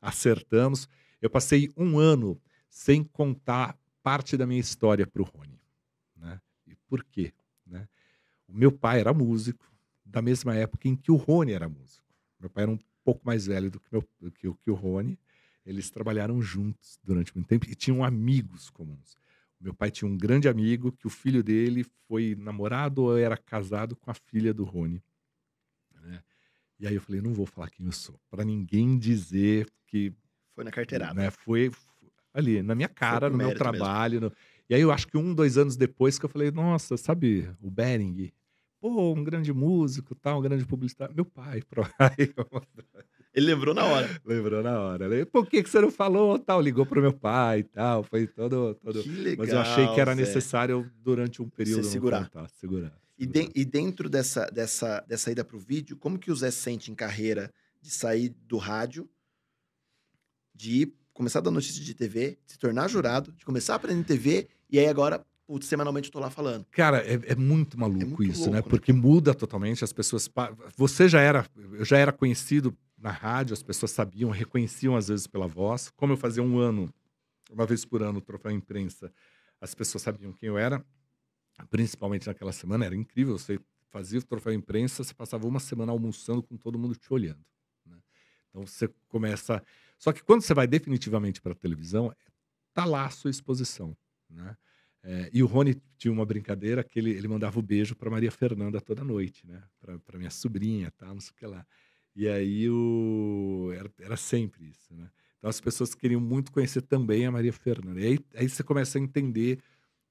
Acertamos. Eu passei um ano sem contar parte da minha história para o Rony. Né? E por quê? Né? O meu pai era músico, da mesma época em que o Rony era músico. Meu pai era um pouco mais velho do que, meu, do que, que o Rony. Eles trabalharam juntos durante muito tempo e tinham amigos comuns. Meu pai tinha um grande amigo que o filho dele foi namorado ou era casado com a filha do Rony. Né? E aí eu falei, não vou falar quem eu sou, para ninguém dizer que foi na carteirada. Né? Foi, ali, na minha cara, no meu trabalho. No... E aí eu acho que um, dois anos depois que eu falei, nossa, sabe o Bering? Pô, um grande músico, tal, um grande publicitário. Meu pai, pro... Ele lembrou na hora. lembrou na hora. Por que, que você não falou? Tal, ligou pro meu pai e tal. Foi todo. todo... Legal, Mas eu achei que era necessário durante um período. Se segurar. Contar, segurar. E, De, e dentro dessa, dessa, dessa ida o vídeo, como que o Zé sente em carreira de sair do rádio, de ir começar a dar notícia de TV, se tornar jurado, de começar a aprender TV, e aí agora putz, semanalmente eu tô lá falando. Cara, é, é muito maluco é muito isso, louco, né? né? Porque muda totalmente, as pessoas. Você já era, eu já era conhecido na rádio, as pessoas sabiam, reconheciam às vezes pela voz. Como eu fazia um ano, uma vez por ano, o troféu imprensa, as pessoas sabiam quem eu era, principalmente naquela semana, era incrível. Você fazia o troféu imprensa, você passava uma semana almoçando com todo mundo te olhando. Né? Então você começa. Só que quando você vai definitivamente para a televisão, é, tá lá a sua exposição, né? É, e o Rony tinha uma brincadeira que ele, ele mandava o um beijo para Maria Fernanda toda noite, né? Para minha sobrinha, tá? Não sei o que lá. E aí o era, era sempre isso, né? Então as pessoas queriam muito conhecer também a Maria Fernanda. E aí, aí você começa a entender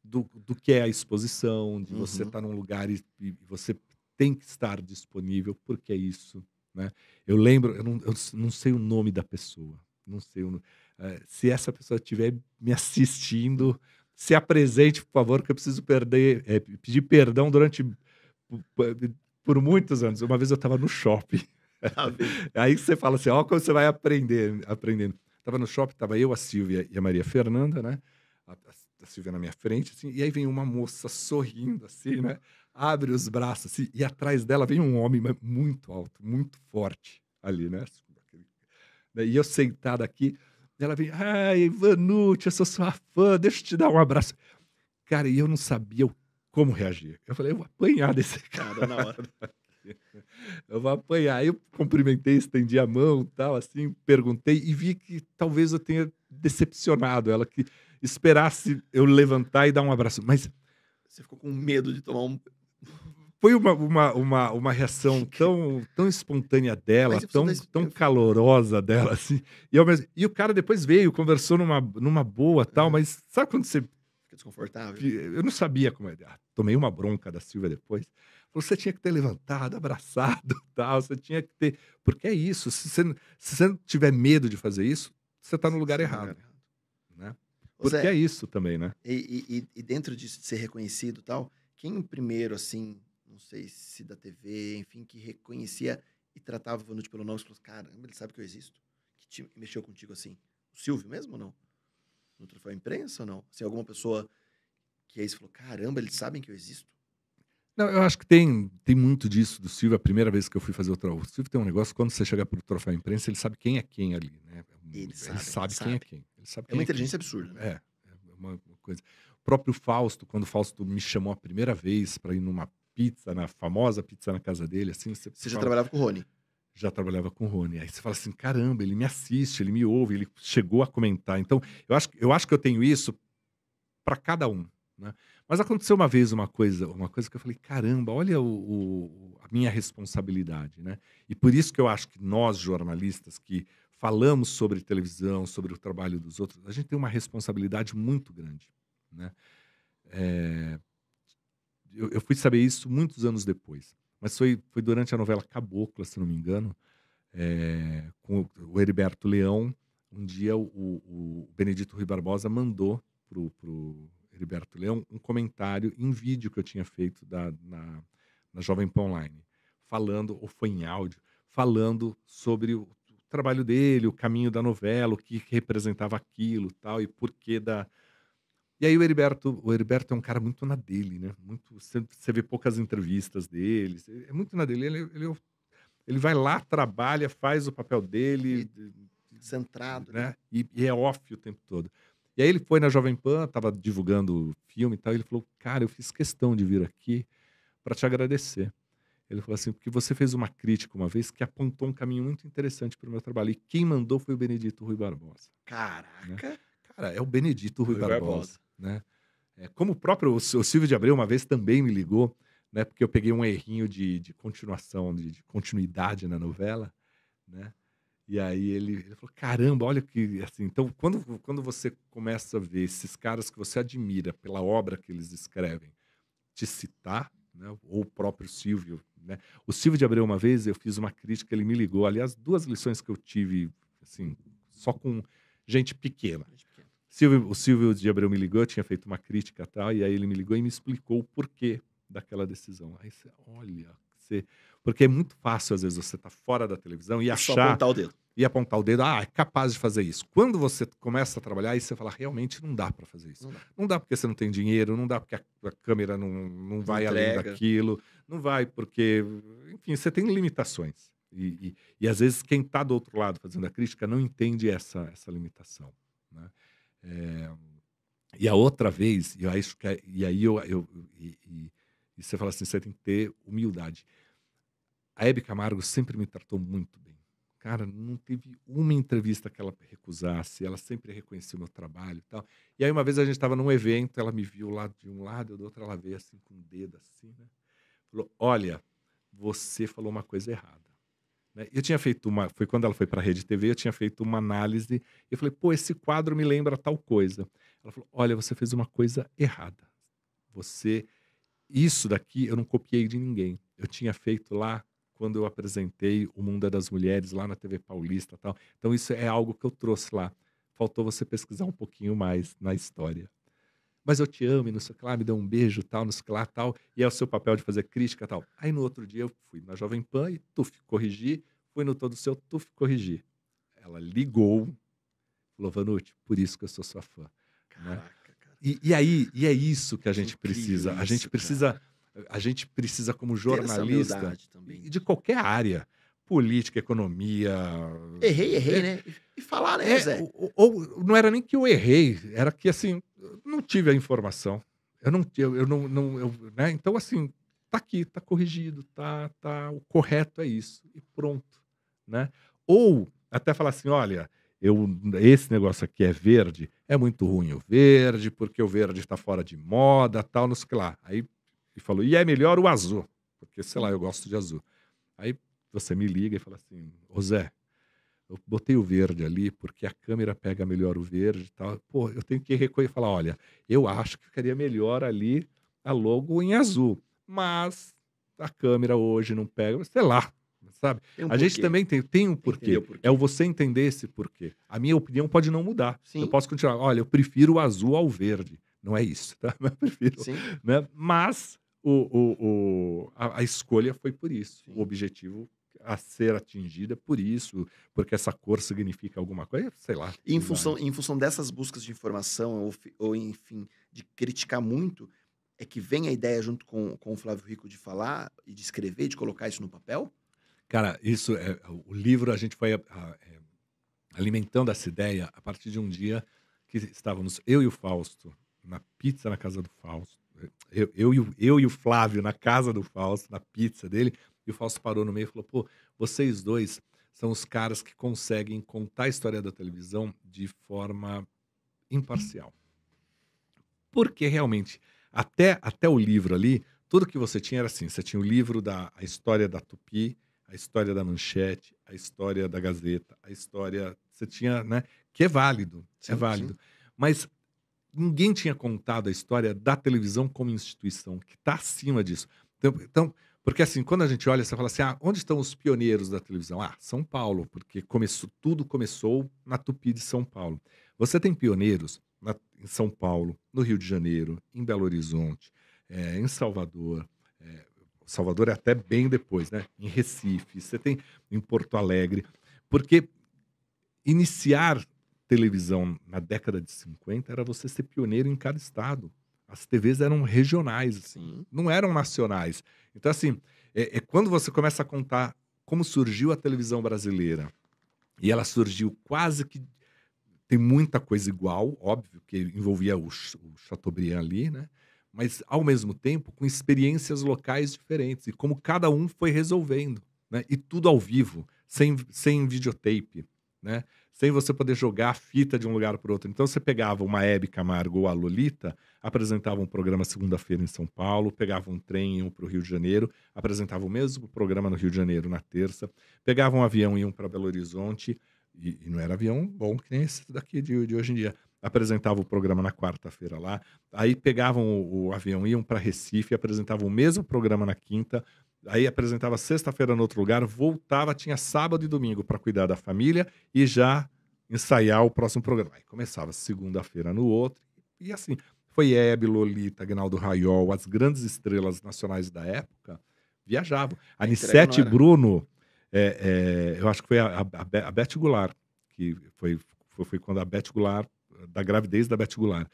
do, do que é a exposição, de uhum. você estar tá num lugar e, e, você tem que estar disponível porque é isso né? Eu lembro, eu não, eu não sei o nome da pessoa, não sei o, é, se essa pessoa estiver me assistindo, se apresente, por favor, que eu preciso perder, é, pedir perdão durante é, por muitos anos. Uma vez eu estava no shopping. Ah, aí você fala assim, ó, como você vai aprender, aprendendo. Tava no shopping, tava eu, a Silvia e a Maria Fernanda, né? A, a Silvia na minha frente, assim, e aí vem uma moça sorrindo, assim, né? abre os braços assim, e atrás dela vem um homem muito alto, muito forte ali, né? E eu sentado aqui, ela vem, ai, Vanucci, eu sou sua fã, deixa eu te dar um abraço. Cara, e eu não sabia como reagir. Eu falei, eu vou apanhar desse cara. Na hora. eu vou apanhar. Eu cumprimentei, estendi a mão tal, assim, perguntei e vi que talvez eu tenha decepcionado ela, que esperasse eu levantar e dar um abraço. Mas você ficou com medo de tomar um foi uma, uma, uma, uma reação tão, tão espontânea dela, tão, desse... tão calorosa dela, assim. E, eu mesmo... e o cara depois veio, conversou numa, numa boa tal, é. mas sabe quando você. Fica desconfortável. Eu não sabia como era. Ah, tomei uma bronca da Silvia depois. Você tinha que ter levantado, abraçado tal. Você tinha que ter. Porque é isso. Se você, se você não tiver medo de fazer isso, você está tá no lugar errado. Né? Porque Zé, é isso também, né? E, e, e dentro disso de ser reconhecido tal, quem primeiro, assim, não sei se da TV, enfim, que reconhecia e tratava o Vanucci pelo nome e falou: caramba, ele sabe que eu existo. Que te, mexeu contigo assim? O Silvio mesmo ou não? No troféu imprensa ou não? Assim, alguma pessoa que aí você falou: caramba, eles sabem que eu existo? Não, eu acho que tem, tem muito disso do Silvio. A primeira vez que eu fui fazer o troféu. O Silvio tem um negócio, quando você chega o troféu imprensa, ele sabe quem é quem ali, né? É ele, ele sabe, sabe, quem sabe. é quem. Ele sabe é uma é inteligência quem. absurda, né? É, é uma coisa. O próprio Fausto, quando o Fausto me chamou a primeira vez para ir numa pizza, na famosa pizza na casa dele, assim. Você, você já fala, trabalhava com o Rony? Já trabalhava com o Rony. Aí você fala assim: caramba, ele me assiste, ele me ouve, ele chegou a comentar. Então, eu acho, eu acho que eu tenho isso para cada um. Né? Mas aconteceu uma vez uma coisa, uma coisa que eu falei, caramba, olha o, o, a minha responsabilidade, né? E por isso que eu acho que nós jornalistas que falamos sobre televisão, sobre o trabalho dos outros, a gente tem uma responsabilidade muito grande, né? É, eu, eu, fui saber isso muitos anos depois. Mas foi, foi durante a novela Cabocla, se não me engano, é, com o Heriberto Leão. Um dia o, o Benedito Rui Barbosa mandou pro, pro Heriberto Leão um comentário em vídeo que eu tinha feito da, na, na Jovem Pan Online, falando, ou foi em áudio, falando sobre o, o trabalho dele, o caminho da novela, o que, representava aquilo tal, e por que da, e aí o Heriberto, o Heriberto é um cara muito na dele, né? Muito, você vê poucas entrevistas dele, é muito na dele. Ele, ele, é ele vai lá, trabalha, faz o papel dele. E, centrado, né? né? E, e, é off o tempo todo. E aí ele foi na Jovem Pan, tava divulgando o filme e tal, e ele falou, cara, eu fiz questão de vir aqui para te agradecer. Ele falou assim, porque você fez uma crítica uma vez que apontou um caminho muito interessante para o meu trabalho. E quem mandou foi o Benedito Rui Barbosa. Caraca! Né? Cara, é o Benedito Rui, Rui Barbosa. Barbosa né? É, como o próprio o Silvio de Abreu uma vez também me ligou, né, porque eu peguei um errinho de, de continuação, de, de continuidade na novela, né? E aí ele, ele, falou: caramba, olha que. Assim, então, quando, quando você começa a ver esses caras que você admira pela obra que eles escrevem, te citar, né, ou o próprio Silvio. Né? O Silvio de Abreu, uma vez, eu fiz uma crítica, ele me ligou. Aliás, duas lições que eu tive, assim, só com gente pequena. Gente Silvio, o Silvio de Abreu me ligou, eu tinha feito uma crítica tal, e aí ele me ligou e me explicou o porquê daquela decisão. Aí você, olha, você... porque é muito fácil às vezes você tá fora da televisão e, é achar... Só apontar o dedo. E apontar o dedo, ah, é capaz de fazer isso. Quando você começa a trabalhar, aí você fala, realmente não dá para fazer isso. Não dá. não dá. porque você não tem dinheiro, não dá porque a, a câmera não, não vai Entrega. além daquilo, não vai porque... Enfim, você tem limitações. E, e, e às vezes quem está do outro lado fazendo a crítica não entende essa, essa limitação, né? É, e a outra vez, e acho é, e aí eu, eu e, e, e você fala assim, você tem que ter humildade. A Hebe Camargo sempre me tratou muito bem. Cara, não teve uma entrevista que ela recusasse, ela sempre reconhecia o meu trabalho e tal. E aí uma vez a gente estava num evento, ela me viu lá de um lado, eu do outro, ela veio assim com o um dedo assim, né? Falou, olha, você falou uma coisa errada. Né, eu tinha feito uma, foi quando ela foi para a Rede TV, eu tinha feito uma análise e eu falei, pô, esse quadro me lembra tal coisa. Ela falou, olha, você fez uma coisa errada. Você, isso daqui eu não copiei de ninguém. Eu tinha feito lá quando eu apresentei o Mundo é das Mulheres lá na TV Paulista tal. Então isso é algo que eu trouxe lá. Faltou você pesquisar um pouquinho mais na história mas eu te amo e não sei o que lá, me deu um beijo, tal, não sei o que lá, tal, e é o seu papel de fazer crítica, tal. Aí no outro dia eu fui na Jovem Pan e tuf, corrigi, fui no Todo Seu, tuf, corrigi. Ela ligou, falou, Vanucci, por isso que eu sou sua fã. Né? Caraca, né? cara. E, e, aí, e é isso que a gente Incrível precisa. a gente precisa... Cara. A gente precisa, como jornalista, de qualquer área, política, economia. Errei, errei, é, né? E falar, né, é, Zé? Ou, ou, não era nem que eu errei, era que assim, não tive a informação. Eu não eu, eu não, não eu, né? Então, assim, tá aqui, tá corrigido, tá, tá, o correto é isso, e pronto, né? Ou até falar assim, olha, eu, esse negócio aqui é verde, é muito ruim o verde, porque o verde está fora de moda, tal, não sei o que lá. Aí ele falou, e é melhor o azul, porque, sei lá, eu gosto de azul. Aí você me liga e fala assim, ô Zé, eu botei o verde ali porque a câmera pega melhor o verde e tal. Pô, eu tenho que recolher e falar, olha, eu acho que ficaria melhor ali a logo em azul, mas a câmera hoje não pega, sei lá, sabe? Um a porquê. gente também tem, tem um porquê. porquê. É o você entender esse porquê. A minha opinião pode não mudar. Sim. Eu posso continuar. Olha, eu prefiro o azul ao verde. Não é isso, tá? Mas eu prefiro. Sim. Né? Mas o, o, o, a, a escolha foi por isso. Sim. O objetivo a ser atingida por isso, porque essa cor significa alguma coisa, sei lá. Em função, em função dessas buscas de informação, ou, ou enfim, de criticar muito, é que vem a ideia junto com, com o Flávio Rico de falar e de escrever, de colocar isso no papel? Cara, isso é, o livro a gente foi a, ah, a, ah, é, alimentando essa ideia a partir de um dia que estávamos eu e o Fausto na pizza na casa do Fausto, eu, eu, eu, eu e o Flávio na casa do Fausto, na pizza dele, e o Fausto parou no meio e falou: pô, vocês dois são os caras que conseguem contar a história da televisão de forma imparcial. Porque realmente, até, até o livro ali, tudo que você tinha era assim: você tinha o livro da a história da Tupi, a história da Manchete, a história da Gazeta, a história. Você tinha, né? Que é válido, é sim, é válido. Sim. Mas ninguém tinha contado a história da televisão como instituição, que está acima disso. Então, então, porque assim, quando a gente olha, você fala assim, ah, onde estão os pioneiros da televisão? Ah, São Paulo, porque começou, tudo começou na Tupi de São Paulo. Você tem pioneiros na, em São Paulo, no Rio de Janeiro, em Belo Horizonte, é, em Salvador, é, Salvador é até bem depois, né? Em Recife, você tem em Porto Alegre, porque iniciar televisão na década de 50 era você ser pioneiro em cada estado as TVs eram regionais, assim, não eram nacionais. Então, assim, é, é quando você começa a contar como surgiu a televisão brasileira, e ela surgiu quase que. Tem muita coisa igual, óbvio, que envolvia o, o Chateaubriand ali, né? Mas, ao mesmo tempo, com experiências locais diferentes e como cada um foi resolvendo, né? E tudo ao vivo, sem, sem videotape, né? sem você poder jogar a fita de um lugar para outro. Então você pegava uma Hebe Camargo ou a Lolita, apresentava um programa segunda-feira em São Paulo, pegava um trem e um para o Rio de Janeiro, apresentava o mesmo programa no Rio de Janeiro na terça, pegava um avião e um para Belo Horizonte, e, e, não era avião bom que nem esse daqui de, de hoje em dia. Apresentava o programa na quarta-feira lá, aí pegavam o, o avião, iam para Recife, apresentavam o mesmo programa na quinta, Aí apresentava sexta-feira no outro lugar, voltava, tinha sábado e domingo para cuidar da família e já ensaiar o próximo programa. Aí começava segunda-feira no outro. E assim, foi Hebe, Lolita, Agnaldo Raiol, as grandes estrelas nacionais da época viajavam. A Anissete Bruno, é, é, eu acho que foi a, a, a Beth Goulart, que foi, foi, foi, quando a Beth Goulart, da gravidez da Beth Goulart.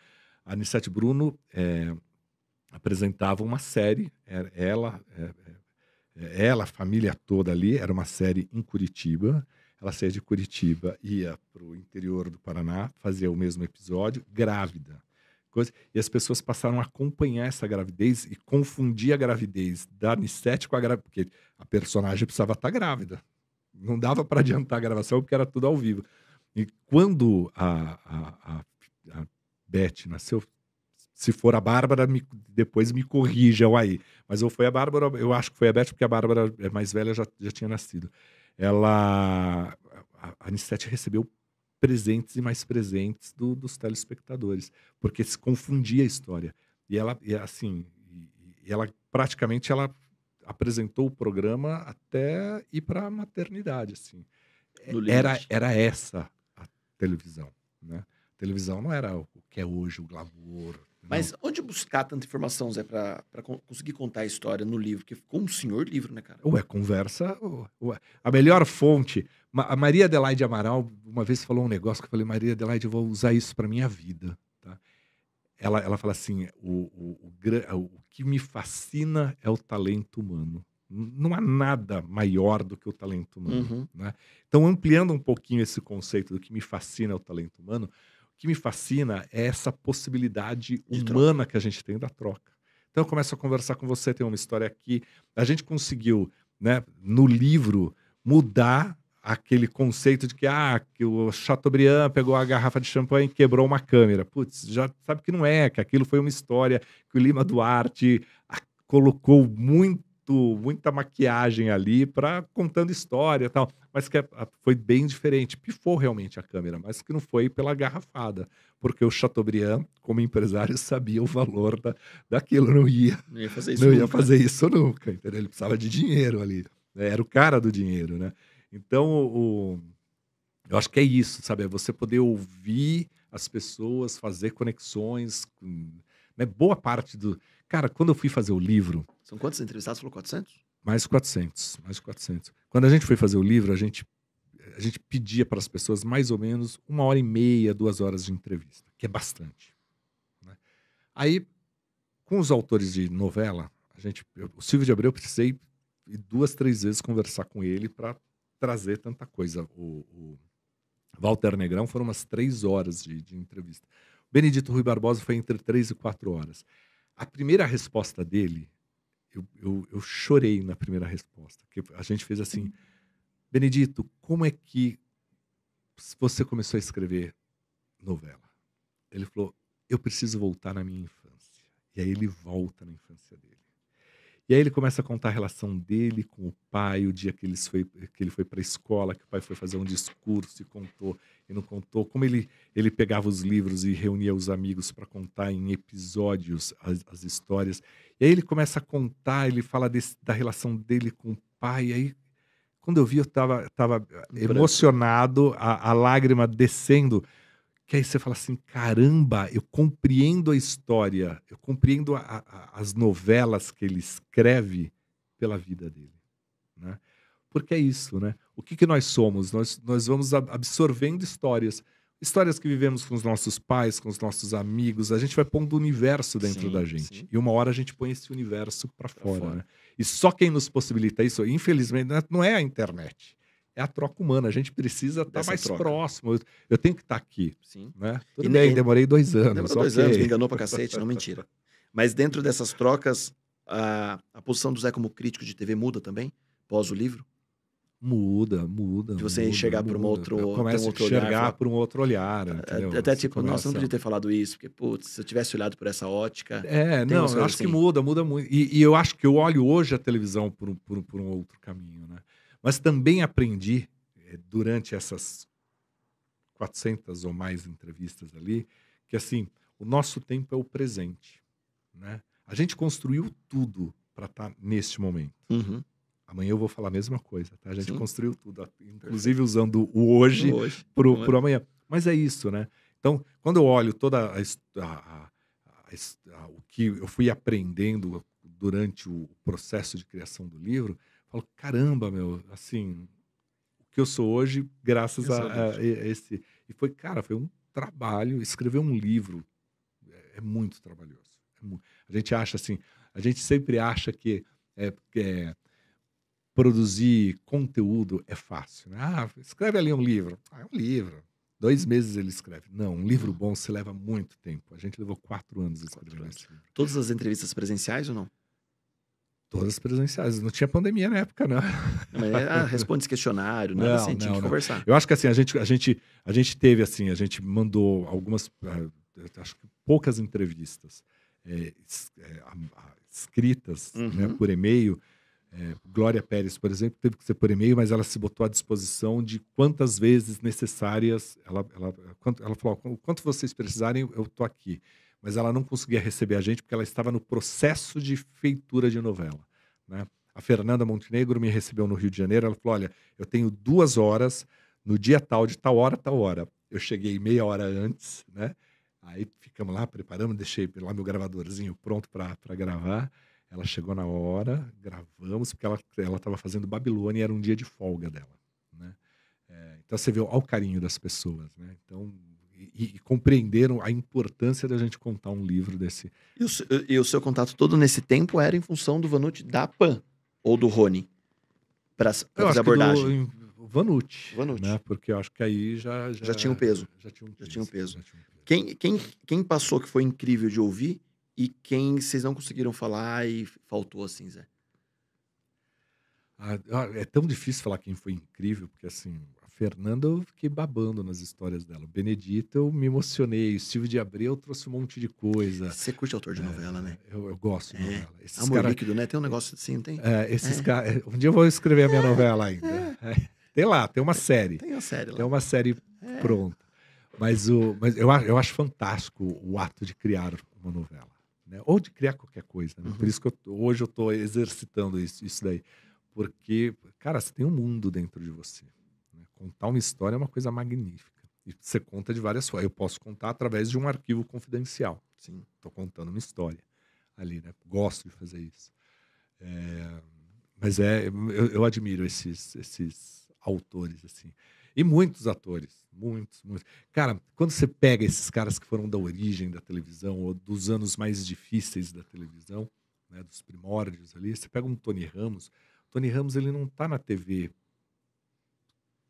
A Anissete Bruno é, apresentava uma série, é, ela, é, é, ela, a família toda ali, era uma série em Curitiba. Ela saía de Curitiba, ia para o interior do Paraná, fazia o mesmo episódio, grávida. Coisa, e as pessoas passaram a acompanhar essa gravidez e confundir a gravidez da Anissete com a gravidez, porque a personagem precisava estar tá grávida. Não dava para adiantar a gravação porque era tudo ao vivo. E quando a, a, a, a Beth nasceu, se for a Bárbara, me, depois me corrijam aí. Mas ou foi a Bárbara, eu acho que foi a Beth, porque a Bárbara é mais velha, já, já tinha nascido. Ela. A Anissete recebeu presentes e mais presentes do, dos telespectadores, porque se confundia a história. E ela, e assim, e ela praticamente ela apresentou o programa até ir para a maternidade, assim. É, era, era essa a televisão, né? televisão não era o que é hoje, o glamour, mas Não. onde buscar tanta informação, Zé, pra, pra conseguir contar a história no livro? Porque ficou um senhor livro, né, cara? Ué, conversa. Ué. A melhor fonte. A Maria Adelaide Amaral, uma vez falou um negócio que eu falei, Maria Adelaide, eu vou usar isso para minha vida. Tá? Ela, ela fala assim: o, o, o, o que me fascina é o talento humano. Não há nada maior do que o talento humano. Uhum. Né? Então, ampliando um pouquinho esse conceito do que me fascina é o talento humano, que me fascina é essa possibilidade humana que a gente tem da troca. Então eu começo a conversar com você, tem uma história aqui. A gente conseguiu, né, no livro, mudar aquele conceito de que, ah, que o Chateaubriand pegou a garrafa de champanhe e quebrou uma câmera. Putz, já sabe que não é, que aquilo foi uma história, que o Lima Duarte colocou muito, muita maquiagem ali para contando história e tal mas que a, é, a, foi bem diferente. Pifou realmente a câmera, mas que não foi pela garrafada, porque o Chateaubriand, como empresário, sabia o valor da, daquilo, não ia, não ia fazer isso, não nunca. Ia fazer isso nunca, entendeu? Ele precisava de dinheiro ali, né? era o cara do dinheiro, né? Então, o, eu acho que é isso, sabe? É você poder ouvir as pessoas, fazer conexões, né? boa parte do... Cara, quando eu fui fazer o livro... São quantos entrevistados? Você falou 400? Mais de 400, mais de 400. Quando a gente foi fazer o livro, a gente, a gente pedia para as pessoas mais ou menos uma hora e meia, duas horas de entrevista, que é bastante. Né? Aí, com os autores de novela, a gente, eu, o Silvio de Abreu, eu precisei duas, três vezes conversar com ele para trazer tanta coisa. O, o, Walter Negrão foram umas três horas de, de entrevista. O Benedito Rui Barbosa foi entre três e quatro horas. A primeira resposta dele eu, eu, eu chorei na primeira resposta. Que a gente fez assim, Benedito, como é que você começou a escrever novela? Ele falou, eu preciso voltar na minha infância. E aí ele volta na infância dele. E aí ele começa a contar a relação dele com o pai, o dia que ele foi, que ele foi para a escola, que o pai foi fazer um discurso e contou e não contou, como ele, ele pegava os livros e reunia os amigos para contar em episódios as, as, histórias. E aí ele começa a contar, ele fala desse, da relação dele com o pai, e aí quando eu vi eu estava tava, tava emocionado, a, a lágrima descendo, que aí você fala assim: caramba, eu compreendo a história, eu compreendo a, a, as novelas que ele escreve pela vida dele. Né? Porque é isso, né? O que, que nós somos? Nós, nós vamos absorvendo histórias. Histórias que vivemos com os nossos pais, com os nossos amigos, a gente vai pondo o universo dentro sim, da gente. Sim. E uma hora a gente põe esse universo para fora. fora. Né? E só quem nos possibilita isso, infelizmente, não é, é a internet é a troca humana. A gente precisa estar tá mais troca. próximo. Eu, eu, tenho que estar tá aqui. Sim. Né? Tudo e bem, nem, demorei dois anos. Demorou dois okay. anos, me enganou pra cacete, não mentira. Mas dentro dessas trocas, a, a posição do Zé como crítico de TV muda também, pós o livro? Muda, muda. De você muda, enxergar por um outro, olhar. um outro enxergar olhar. por um outro olhar. É, entendeu? Até tipo, começa... nossa, não podia ter falado isso, porque, putz, se eu tivesse olhado por essa ótica. É, não, eu acho assim. que muda, muda muito. E, e, eu acho que eu olho hoje a televisão por, por, por um outro caminho, né? Mas também aprendi, eh, durante essas 400 ou mais entrevistas ali, que assim, o nosso tempo é o presente. Né? A gente construiu tudo para estar tá neste momento. Uhum. Amanhã eu vou falar a mesma coisa, tá? A gente Sim. construiu tudo, inclusive usando o hoje, hoje. para o é? amanhã. Mas é isso, né? Então, quando eu olho toda a, a, a, o que eu fui aprendendo durante o processo de criação do livro, falo, caramba, meu, assim, o que eu sou hoje, graças a, a, a, esse. E foi, cara, foi um trabalho. Escrever um livro é, é muito trabalhoso. É muito... A gente acha assim, a gente sempre acha que é, é produzir conteúdo é fácil. Né? Ah, escreve ali um livro. Ah, é um livro. Dois meses ele escreve. Não, um livro bom se leva muito tempo. A gente levou quatro anos escrevendo esse livro. Todas as entrevistas presenciais ou não? Todas presenciais. Não tinha pandemia na época, né é, ah, responde esse questionário, nada não, assim, não, tinha que não. conversar. Eu acho que assim, a gente, a, gente, a gente teve assim, a gente mandou algumas, ah, acho que poucas entrevistas é, é escritas né, uhum. né, por e-mail. É, Glória Pérez, por exemplo, teve que ser por e-mail, mas ela se botou à disposição de quantas vezes necessárias. Ela, ela, ela falou: o quanto vocês precisarem, eu estou aqui mas ela não conseguia receber a gente porque ela estava no processo de feitura de novela. Né? A Fernanda Montenegro me recebeu no Rio de Janeiro. Ela falou: Olha, eu tenho duas horas no dia tal, de tal hora, tal hora. Eu cheguei meia hora antes, né? Aí ficamos lá, preparamos, deixei lá meu gravadorzinho pronto para gravar. Ela chegou na hora, gravamos, porque ela estava fazendo Babilônia e era um dia de folga dela. Né? É, então você vê o carinho das pessoas. Né? Então e, e, compreenderam a importância da gente contar um livro desse. E o, e o, seu contato todo nesse tempo era em função do Vanucci da Pan ou do Rony para fazer abordagem? Do, Vanucci. Vanucci. Né? Porque eu acho que aí já, já. tinha um peso. Já tinha um peso. Já Tinha um peso. Quem, quem, quem passou que foi incrível de ouvir e quem vocês não conseguiram falar e faltou assim, Zé? Ah, ah é tão difícil falar quem foi incrível, porque assim, Fernanda, eu fiquei babando nas histórias dela. Benedita, eu me emocionei. O Silvio de Abreu trouxe um monte de coisa. Você curte autor de é, novela, é, né? Eu, eu, gosto de é. novela. Esses Amor cara... líquido, né? Tem um negócio assim, tem? É, esses é. é. Um dia eu vou escrever a minha é. novela ainda. Tem lá, tem uma série. Tem uma série lá. Tem uma série pronta. Mas, o, mas eu, eu acho fantástico o ato de criar uma novela. Né? Ou de criar qualquer coisa. Né? Uhum. Por isso que eu, hoje eu estou exercitando isso, isso daí. Porque, cara, você tem um mundo dentro de você contar uma história é uma coisa magnífica. E você conta de várias formas. Eu posso contar através de um arquivo confidencial. Sim, estou contando uma história ali, né? Gosto de fazer isso. É, mas é, eu, eu, admiro esses, esses autores, assim. E muitos atores, muitos, muitos. Cara, quando você pega esses caras que foram da origem da televisão, ou dos anos mais difíceis da televisão, né, dos primórdios ali, você pega um Tony Ramos. Tony Ramos, ele não está na TV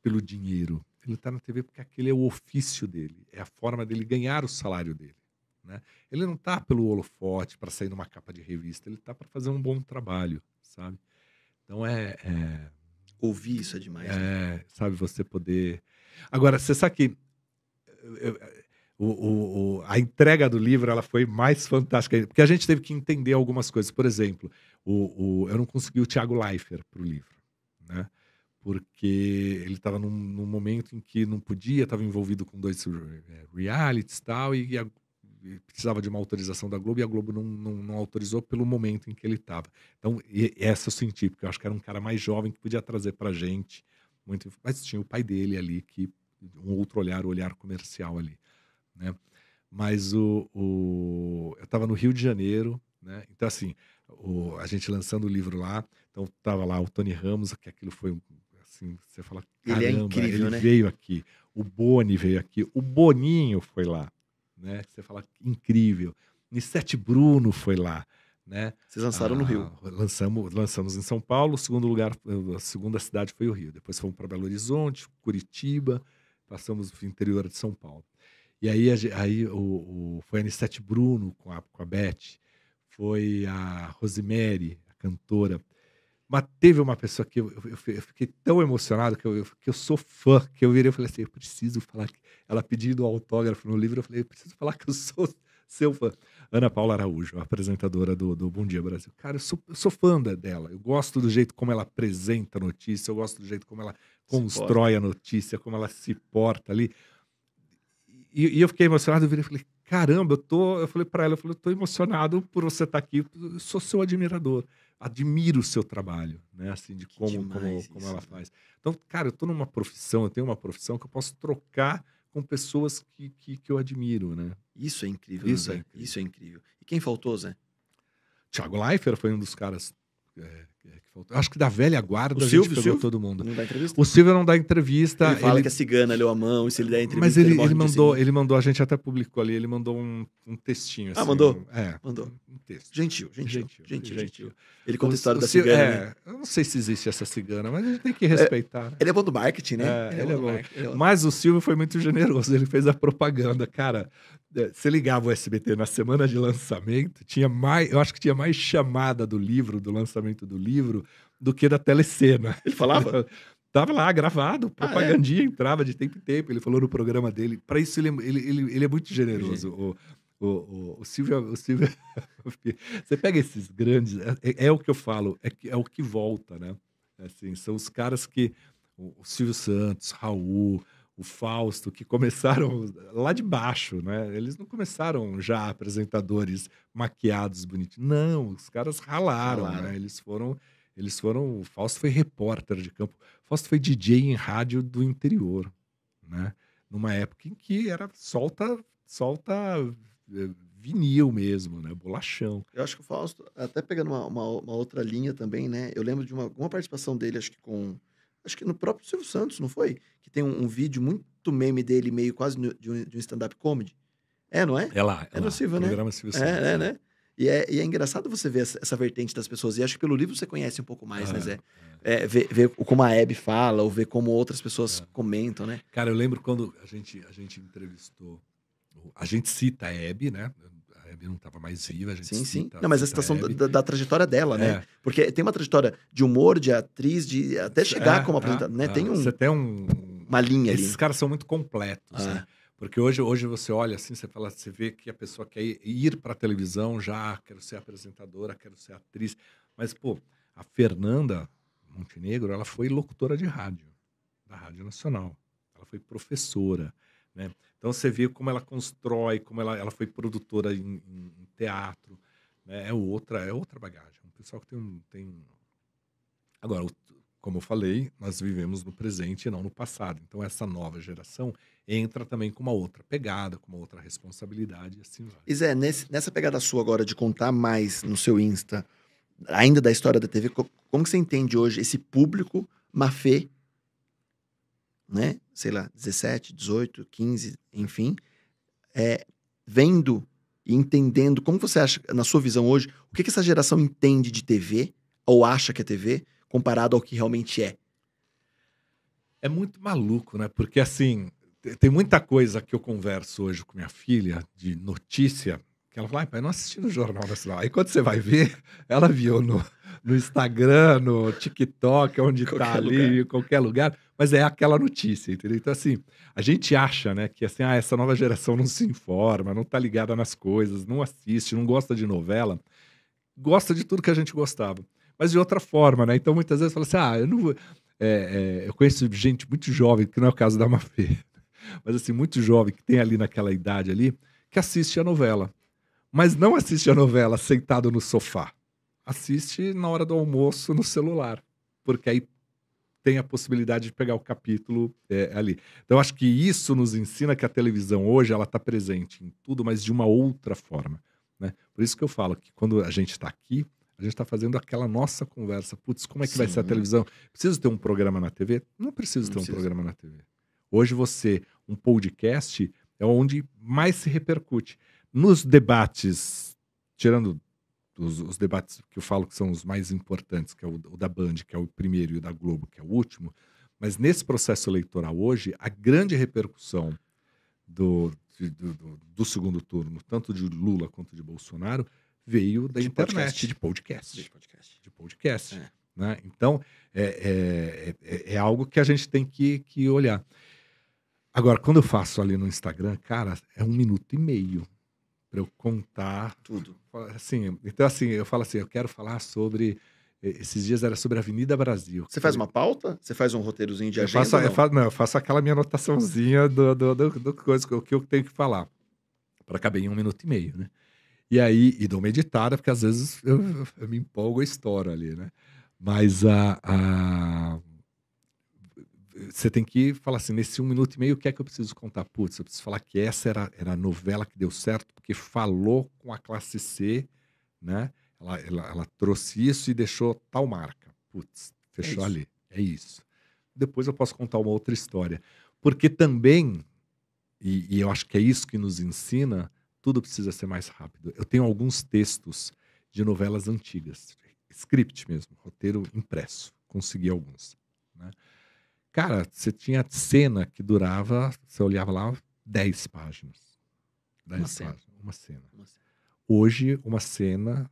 pelo dinheiro. Ele está na TV porque aquele é o ofício dele, é a forma dele ganhar o salário dele. Né? Ele não está pelo holofote para sair numa capa de revista, ele está para fazer um bom trabalho, sabe? Então é, é... ouvir isso é demais. Né? É, né? sabe você poder. Agora você sabe que eh, o, o, o, a entrega do livro ela foi mais fantástica porque a gente teve que entender algumas coisas. Por exemplo, o, eu não consegui o Tiago Leifert para o livro, né? porque ele estava num, num, momento em que não podia, estava envolvido com dois é, realities tal, e a, precisava de uma autorização da Globo e a Globo não, não, não autorizou pelo momento em que ele estava. Então, e, essa eu senti, porque eu acho que era um cara mais jovem que podia trazer para gente muito. Mas tinha o pai dele ali, que um outro olhar, o olhar comercial ali. Né? Mas o, o eu estava no Rio de Janeiro, né? então assim, o, a gente lançando o livro lá, então estava lá o Tony Ramos, que aquilo foi um Assim, você fala, ele, é incrível, ele né? veio aqui. O Boni veio aqui. O Boninho foi lá. Né? Você fala, incrível. Nissete Bruno foi lá. Né? Vocês lançaram ah, no Rio. Lançamos, lançamos em São Paulo, segundo lugar, a segunda cidade foi o Rio. Depois fomos para Belo Horizonte, Curitiba, passamos o interior de São Paulo. E aí, aí o, o, foi a Nissete Bruno com a, com a Beth, foi a Rosemary, a cantora, mas teve uma pessoa que eu, eu, eu fiquei tão emocionado que eu, eu, que eu sou fã, que eu virei e falei assim: eu preciso falar. Ela pedindo autógrafo no livro, eu falei: eu preciso falar que eu sou seu fã. Ana Paula Araújo, apresentadora do, do Bom Dia Brasil. Cara, eu sou, eu sou fã dela. Eu gosto do jeito como ela apresenta a notícia, eu gosto do jeito como ela se constrói porta. a notícia, como ela se porta ali. E, e eu fiquei emocionado, eu virei e falei: caramba, eu tô. Eu falei para ela, eu falei, eu tô emocionado por você estar tá aqui, eu sou seu admirador. Admiro o seu trabalho, né? Assim, de como, como, isso, como ela né. faz. Então, cara, eu tô numa profissão, eu tenho uma profissão que eu posso trocar com pessoas que, que, que eu admiro, né? Isso é incrível, isso né, É incrível. Isso é incrível. E quem faltou, Zé? Tiago Leifert foi um dos caras é, é, acho que da velha guarda o a Silvio, Silvio? todo mundo. Não dá entrevista? O Silvio não dá entrevista. Ele fala ele... que a é cigana leu a mão, e se ele der entrevista. Mas ele, ele, ele mandou, ele mandou, a gente até publicou ali, ele mandou um, um textinho. Ah, assim, ah, mandou? Um, é. Mandou. Um texto. Gentil, gentil. Gentil, gentil. gentil. Ele conta a história da Silvio, cigana. É, né? Eu não sei se existe essa cigana, mas a gente tem que respeitar. É, ele é bom do marketing, né? É, ele, é, é bom. É bom. Mas o Silvio foi muito generoso, ele fez a propaganda. Cara, você ligava o SBT na semana de lançamento, tinha mais. Eu acho que tinha mais chamada do livro, do lançamento do livro livro do que da telecena. Ele falava? Tava lá, gravado, propagandinha ah, é? entrava de tempo em tempo. Ele falou no programa dele. Para isso, ele, ele, ele, ele, é muito generoso. O, o, o, o Silvio. O Silvio você pega esses grandes. É, é, é, o que eu falo, é, é o que volta, né? É assim, são os caras que. O Silvio Santos, Raul, o Fausto, que começaram lá de baixo, né? Eles não começaram já apresentadores maquiados bonitinhos. Não, os caras ralaram, né? ralaram. né? Eles foram, eles foram. O Fausto foi repórter de campo. O Fausto foi DJ em rádio do interior, né? Numa época em que era solta, solta eh, vinil mesmo, né? Bolachão. Eu acho que o Fausto, até pegando uma, uma, uma outra linha também, né? Eu lembro de uma, uma participação dele, acho que com acho que no próprio Silvio Santos, não foi? Que tem um, um vídeo muito meme dele, meio quase de um, de um stand-up comedy. É, não é? É lá. É, é lá. no Silvio, né? Programa Silvio é, Santos. É, é, né? E é, e é engraçado você ver essa, essa, vertente das pessoas. E acho que pelo livro você conhece um pouco mais, mas né, ah, Zé? É. é, ver, ver, como a Hebe fala, ou ver como outras pessoas é. comentam, né? Cara, eu lembro quando a gente, a gente entrevistou. A gente cita a Hebe, né? Hebe não estava mais viva, a gente Sim, sim. Não, mas a situação da, da, trajetória dela, né? é. né? Porque tem uma trajetória de humor, de atriz, de até chegar é, como é, apresentadora, né? É. tem um... Você tem um... Uma linha Esses ali. caras são muito completos, ah. né? Porque hoje, hoje você olha assim, você fala, você vê que a pessoa quer ir para a televisão já, ah, quero ser apresentadora, quero ser atriz. Mas, pô, a Fernanda Montenegro, ela foi locutora de rádio, da Rádio Nacional. Ela foi professora. Né? Então você vê como ela constrói, como ela, ela foi produtora em, em teatro, né? é outra é outra bagagem. É um pessoal que tem um, tem agora como eu falei, nós vivemos no presente e não no passado. Então essa nova geração entra também com uma outra pegada, com uma outra responsabilidade e assim vai. Isé Zé, nessa pegada sua agora de contar mais no seu Insta, ainda da história da TV, como que você entende hoje esse público mafê né? Sei lá, 17, 18, 15, enfim, é, vendo e entendendo como você acha, na sua visão hoje, o que, que essa geração entende de TV ou acha que é TV comparado ao que realmente é? É muito maluco, né? Porque assim, tem muita coisa que eu converso hoje com minha filha de notícia que ela falou, ai, pai, não assisti no Jornal Nacional. Aí quando você vai ver, ela viu no, no Instagram, no TikTok, onde está tá ali, lugar. em qualquer lugar. Mas é aquela notícia, entendeu? Então, assim, a gente acha, né, que assim, ah, essa nova geração não se informa, não tá ligada nas coisas, não assiste, não gosta de novela. Gosta de tudo que a gente gostava. Mas de outra forma, né? Então, muitas vezes fala assim, ah, eu não vou... É, é, eu conheço gente muito jovem, que não é o caso da Mafê, mas assim, muito jovem, que tem ali naquela idade ali, que assiste a novela. Mas não assiste a novela sentado no sofá. Assiste na hora do almoço no celular, porque aí tem a possibilidade de pegar o capítulo é, ali. Então, acho que isso nos ensina que a televisão hoje ela está presente em tudo, mas de uma outra forma. Né? Por isso que eu falo que quando a gente está aqui, a gente está fazendo aquela nossa conversa. Putz, como é que Sim, vai ser a televisão? Preciso ter um programa na TV? Não preciso ter um programa na TV. Hoje você, um podcast é onde mais se repercute nos debates, tirando os, os, debates que eu falo que são os mais importantes, que é o, o da Band, que é o primeiro, e o da Globo, que é o último, mas nesse processo eleitoral hoje, a grande repercussão do, do, do, do, segundo turno, tanto de Lula quanto de Bolsonaro, veio da de internet, podcast. de podcast. De podcast. De podcast é. né? Então, é, é, é, é, algo que a gente tem que, que olhar. Agora, quando eu faço ali no Instagram, cara, é um minuto e meio para eu contar tudo. Assim, então assim, eu falo assim, eu quero falar sobre esses dias era sobre a Avenida Brasil. Você faz uma pauta? Você faz um roteirozinho de eu agenda? Faço, não? Eu faço, não, eu faço aquela minha anotaçãozinha do, do, do, do coisa, que eu tenho que falar. Para caber em um minuto e meio, né? E aí, e dou uma editada, porque às vezes eu, eu me empolgo e estouro ali, né? Mas a, a você tem que falar assim, nesse um minuto e meio, o que é que eu preciso contar? Putz, eu preciso falar que essa era, era a novela que deu certo, porque falou com a classe C, né? Ela, ela, ela trouxe isso e deixou tal marca. Putz, fechou é ali. É isso. Depois eu posso contar uma outra história. Porque também, e, e eu acho que é isso que nos ensina, tudo precisa ser mais rápido. Eu tenho alguns textos de novelas antigas, script mesmo, roteiro impresso, consegui alguns. Cara, você tinha cena que durava, você olhava lá, 10 páginas. 10 uma, páginas cena. uma cena. Uma cena. Hoje, uma cena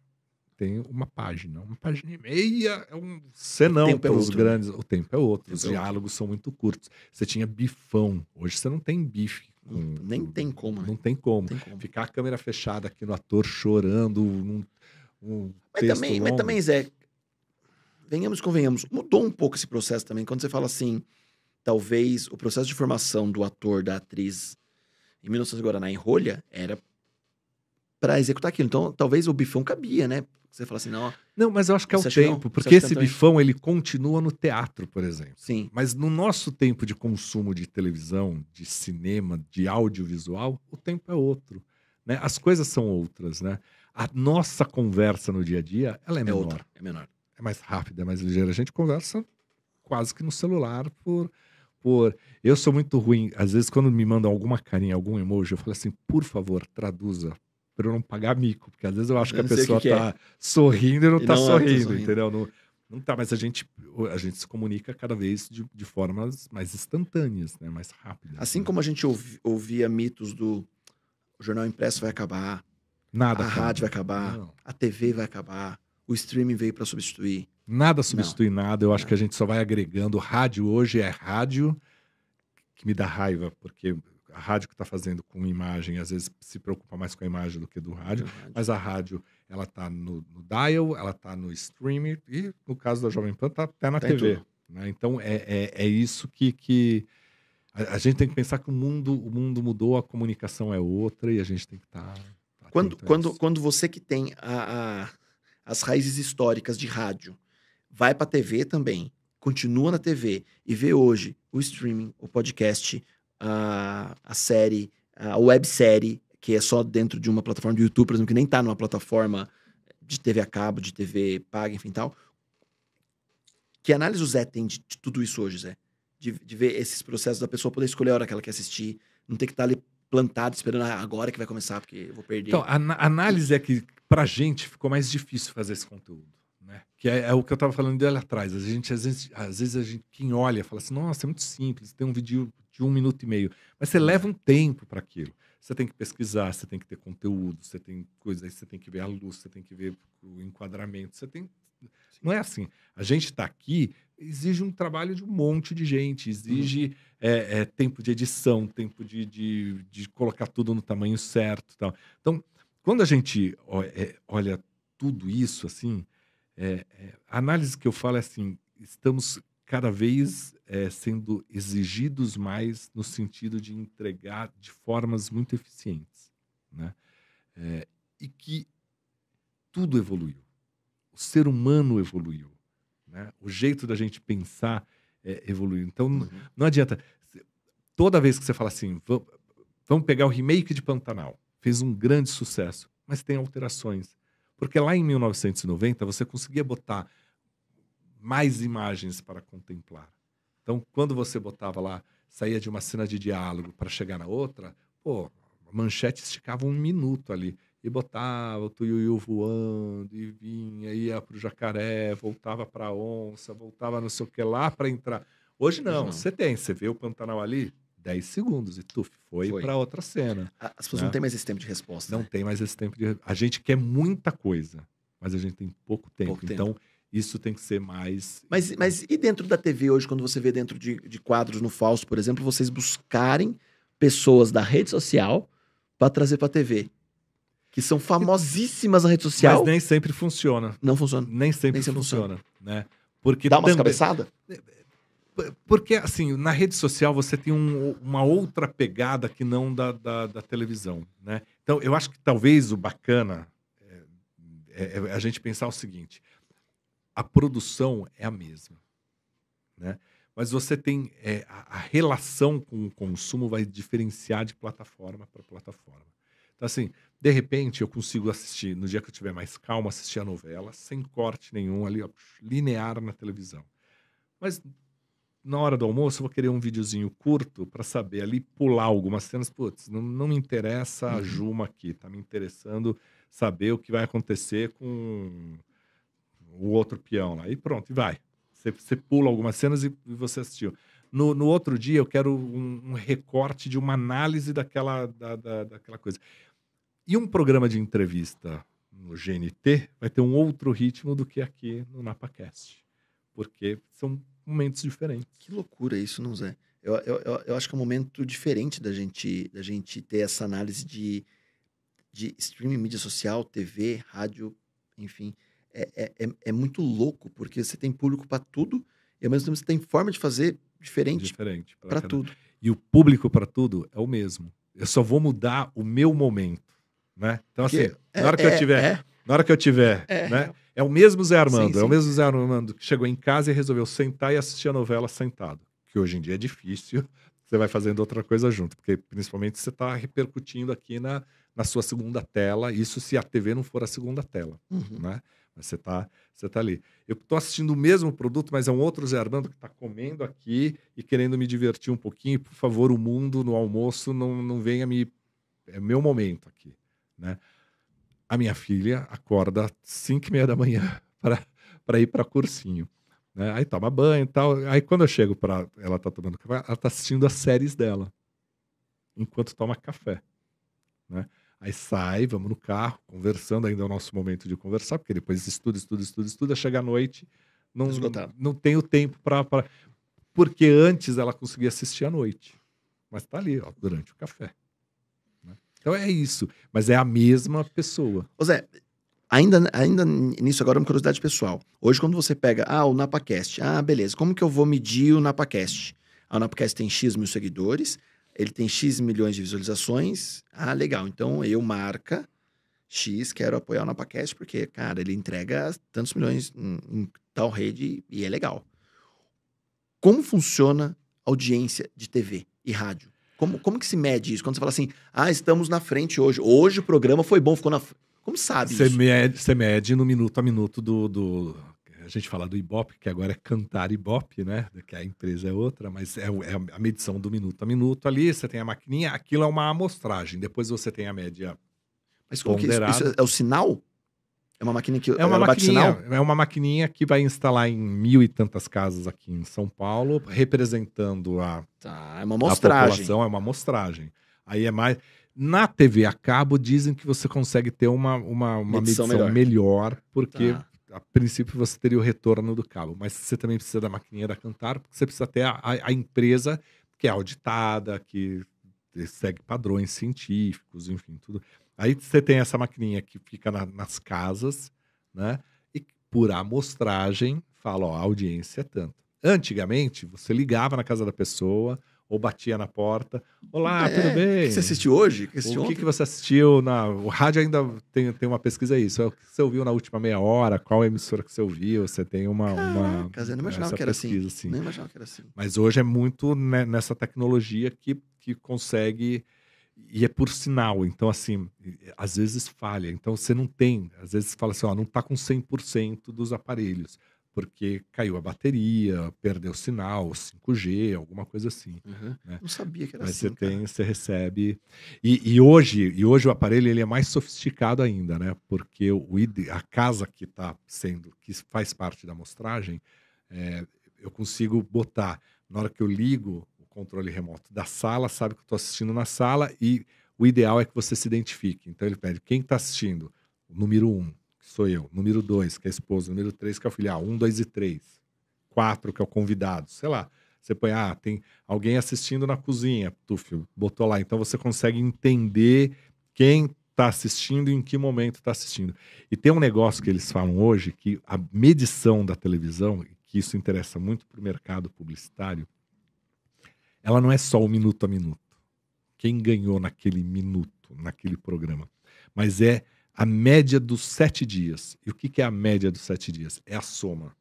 tem uma página. Uma página e meia é um senão é pelos é outro, né? grandes. O tempo é outro, os é diálogos outro. são muito curtos. Você tinha bifão. Hoje você não tem bife. Com, Nem tem como, né? Não tem como. tem como. Ficar a câmera fechada aqui no ator chorando, num, um mas também, longo. mas também, Zé, venhamos convenhamos, mudou um pouco esse processo também. Quando você fala assim, talvez o processo de formação do ator, da atriz, em 1900 Guaraná, em Rolha, era para executar aquilo. Então, talvez o bifão cabia, né? Você fala assim, não. não, mas eu acho que é o tempo, porque esse bifão ele continua no teatro, por exemplo. Sim. Mas no nosso tempo de consumo de televisão, de cinema, de audiovisual, o tempo é outro. Né? As coisas são outras, né? A nossa conversa no dia a dia, ela é, é menor. Outra, é menor. É mais rápida, é mais ligeira. A gente conversa quase que no celular por. por... Eu sou muito ruim. Às vezes, quando me mandam alguma carinha, algum emoji, eu falo assim, por favor, traduza, para eu não pagar mico, porque às vezes eu acho eu que a pessoa que que é. tá é. sorrindo e não, e tá, não sorrindo, sorrindo, entendeu? Não, não tá, mas a gente, a gente se comunica cada vez de, de formas mais instantâneas, né? mais rápidas. Assim né? como a gente ouvi, ouvia mitos do jornal impresso vai acabar, Nada a acaba. rádio vai acabar, não. a TV vai acabar, o streaming veio para substituir. Nada substitui nada, eu acho que a gente só vai agregando. Rádio hoje é rádio, que me dá raiva, porque a rádio que está fazendo com imagem, às vezes se preocupa mais com a imagem do que do rádio, é mas a rádio, ela está no, no, dial, ela está no streaming e, no caso da Jovem Pan, está até na tem tá TV. Né? Então, é, é, é, isso que... que a, a, gente tem que pensar que o mundo, o mundo mudou, a comunicação é outra e a gente tem que estar... Tá, tá quando, quando, quando você que tem a, a as raízes históricas de rádio, vai para a TV também, continua na TV e vê hoje o streaming, o podcast, a, a série, a websérie, que é só dentro de uma plataforma do YouTube, por exemplo, que nem está numa plataforma de TV a cabo, de TV paga, enfim tal. Que análise o Zé tem de, de tudo isso hoje, Zé? De, de, ver esses processos da pessoa poder escolher a hora que ela quer assistir, não ter que estar tá ali plantado esperando ah, agora que vai começar, porque eu vou perder. Então, a, a análise é que para a gente ficou mais difícil fazer esse conteúdo. Né? Que é, é o que eu estava falando dele atrás. A gente, às vezes, às vezes a gente, quem olha, fala assim: nossa, é muito simples, tem um vídeo de um minuto e meio. Mas você leva um tempo para aquilo. Você tem que pesquisar, você tem que ter conteúdo, você tem coisas, você tem que ver a luz, você tem que ver o enquadramento, você tem. Sim. Não é assim. A gente está aqui, exige um trabalho de um monte de gente, exige uhum. é, é, tempo de edição, tempo de, de, de, colocar tudo no tamanho certo. Tal. Então, quando a gente é, olha tudo isso, assim, é, é, a análise que eu falo é assim: estamos cada vez é, sendo exigidos mais no sentido de entregar de formas muito eficientes, né? É, e que tudo evoluiu, o ser humano evoluiu, né? O jeito da gente pensar é, evoluiu. Então uhum. não adianta toda vez que você fala assim, vamos pegar o remake de Pantanal, fez um grande sucesso, mas tem alterações. Porque lá em 1990 você conseguia botar mais imagens para contemplar. Então, quando você botava lá, saía de uma cena de diálogo para chegar na outra, pô, a manchete esticava um minuto ali e botava o tuiuiu voando e vinha, ia para o jacaré, voltava para a onça, voltava não sei o que lá para entrar. Hoje não, não, você tem, você vê o Pantanal ali, 10 segundos e tuf, foi, foi. para outra cena. As pessoas né? não têm mais esse tempo de resposta. Não né? tem mais esse tempo de A gente quer muita coisa, mas a gente tem pouco tempo. Pouco então, tempo. isso tem que ser mais. Mas, mas e dentro da TV hoje, quando você vê dentro de, de quadros no Falso, por exemplo, vocês buscarem pessoas da rede social para trazer para TV? Que são famosíssimas na rede social. Mas nem sempre funciona. Não funciona. Nem sempre, nem sempre funciona, funciona. Né? Porque Dá uma também... É, porque, assim, na rede social você tem um, uma outra pegada que não da, da, da, televisão, né? Então, eu acho que talvez o bacana é, é, é, a gente pensar o seguinte, a produção é a mesma, né? Mas você tem... É, a, a relação com o consumo vai diferenciar de plataforma para plataforma. Então, assim, de repente eu consigo assistir, no dia que eu tiver mais calma, assistir a novela, sem corte nenhum ali, ó, linear na televisão. Mas na hora do almoço, eu vou querer um videozinho curto para saber ali pular algumas cenas. Putz, não, não me interessa a uhum. Juma aqui, tá me interessando saber o que vai acontecer com o outro peão lá. E pronto, e vai. Você, pula algumas cenas e, e você assistiu. No, no, outro dia, eu quero um, um recorte de uma análise daquela, da, da, daquela coisa. E um programa de entrevista no GNT vai ter um outro ritmo do que aqui no NapaCast. Porque são momentos diferentes. Que loucura isso, não Zé? Eu, eu, eu, acho que é um momento diferente da gente, da gente ter essa análise de, de streaming, mídia social, TV, rádio, enfim. É, é, é, é muito louco, porque você tem público para tudo e ao mesmo tempo você tem forma de fazer diferente, diferente para tudo. E o público para tudo é o mesmo. Eu só vou mudar o meu momento. Né? Então, assim, na hora é, que eu é, tiver na hora que eu tiver, é. né? É o mesmo Zé Armando, sim, sim. é o mesmo Zé Armando que chegou em casa e resolveu sentar e assistir a novela sentado, que hoje em dia é difícil. Você vai fazendo outra coisa junto, porque principalmente você está repercutindo aqui na, na sua segunda tela, isso se a TV não for a segunda tela, uhum. né? Mas você está você tá ali. Eu estou assistindo o mesmo produto, mas é um outro Zé Armando que está comendo aqui e querendo me divertir um pouquinho. Por favor, o mundo no almoço não, não venha me. É meu momento aqui. Né? a minha filha acorda às 5 e meia da manhã para ir para cursinho. Né? Aí toma banho e tal. Aí quando eu chego para ela tá tomando café, ela tá assistindo as séries dela enquanto toma café. Né? Aí sai, vamos no carro, conversando, ainda é o nosso momento de conversar, porque depois estuda, estuda, estuda, estuda, chega à noite, não, não, não tem o tempo para. Pra... Porque antes ela conseguia assistir à noite. Mas tá ali, ó, durante o café. Então é isso. Mas é a mesma pessoa. Ô Zé, ainda, ainda nisso agora é uma curiosidade pessoal. Hoje quando você pega, ah, o NapaCast. Ah, beleza. Como que eu vou medir o NapaCast? Ah, o NapaCast tem X mil seguidores, ele tem X milhões de visualizações. Ah, legal. Então eu marca X, quero apoiar o NapaCast porque, cara, ele entrega tantos milhões em, em tal rede e é legal. Como funciona audiência de TV e rádio? Como, como que se mede isso? Quando você fala assim, ah, estamos na frente hoje. Hoje o programa foi bom, ficou na Como sabe você isso? Mede, você mede no minuto a minuto do, do, A gente fala do Ibope, que agora é cantar Ibope, né? Que a empresa é outra, mas é, é a medição do minuto a minuto ali. Você tem a maquininha, aquilo é uma amostragem. Depois você tem a média. Mas como ponderada. que isso, isso é o sinal? É uma máquina que é uma maquininha, É uma maquininha que vai instalar em mil e tantas casas aqui em São Paulo, representando a, tá, é uma mostragem. a população, é uma amostragem. Aí é mais... Na TV a cabo dizem que você consegue ter uma, uma, uma medição, medição melhor. melhor. porque tá. a princípio você teria o retorno do cabo. Mas você também precisa da maquininha da Cantar, porque você precisa ter a, a, a empresa que é auditada, que segue padrões científicos, enfim, tudo. Aí você tem essa maquininha que fica na, nas casas, né? E por amostragem fala, ó, a audiência é tanto. Antigamente, você ligava na casa da pessoa ou batia na porta. Olá, é, tudo bem? O que você assistiu hoje? Que assistiu o que, que, você assistiu? Na... O rádio ainda tem, tem uma pesquisa aí. o que você ouviu na última meia hora, qual emissora que você ouviu. Você tem uma. uma eu não imaginava que era assim. pesquisa, assim. assim. Não imaginava que era assim. Mas hoje é muito nessa tecnologia que, que consegue e é por sinal. Então, assim, às vezes falha. Então, você não tem. Às vezes fala assim, ó, não está com 100% dos aparelhos, porque caiu a bateria, perdeu o sinal, 5G, alguma coisa assim. Uhum. Né? Não sabia que era Mas assim. Mas você cara. tem, você recebe. E, e, hoje, e hoje o aparelho ele é mais sofisticado ainda, né? Porque o a casa que está sendo, que faz parte da amostragem, é, eu consigo botar. Na hora que eu ligo, controle remoto da sala, sabe que eu estou assistindo na sala e o ideal é que você se identifique. Então ele pede quem está assistindo, número um, que sou eu, número dois, que é a esposa, número três, que é o filho, ah, um, dois e três, quatro, que é o convidado, sei lá. Você põe, ah, tem alguém assistindo na cozinha, Tufio, botou lá. Então você consegue entender quem está assistindo e em que momento está assistindo. E tem um negócio que eles falam hoje, que a medição da televisão, que isso interessa muito para o mercado publicitário, ela não é só o minuto a minuto. Quem ganhou naquele minuto, naquele programa, mas é a média dos sete dias. E o que, que é a média dos sete dias? É a soma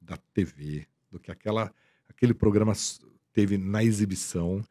da TV, do que aquela, aquele programa teve na exibição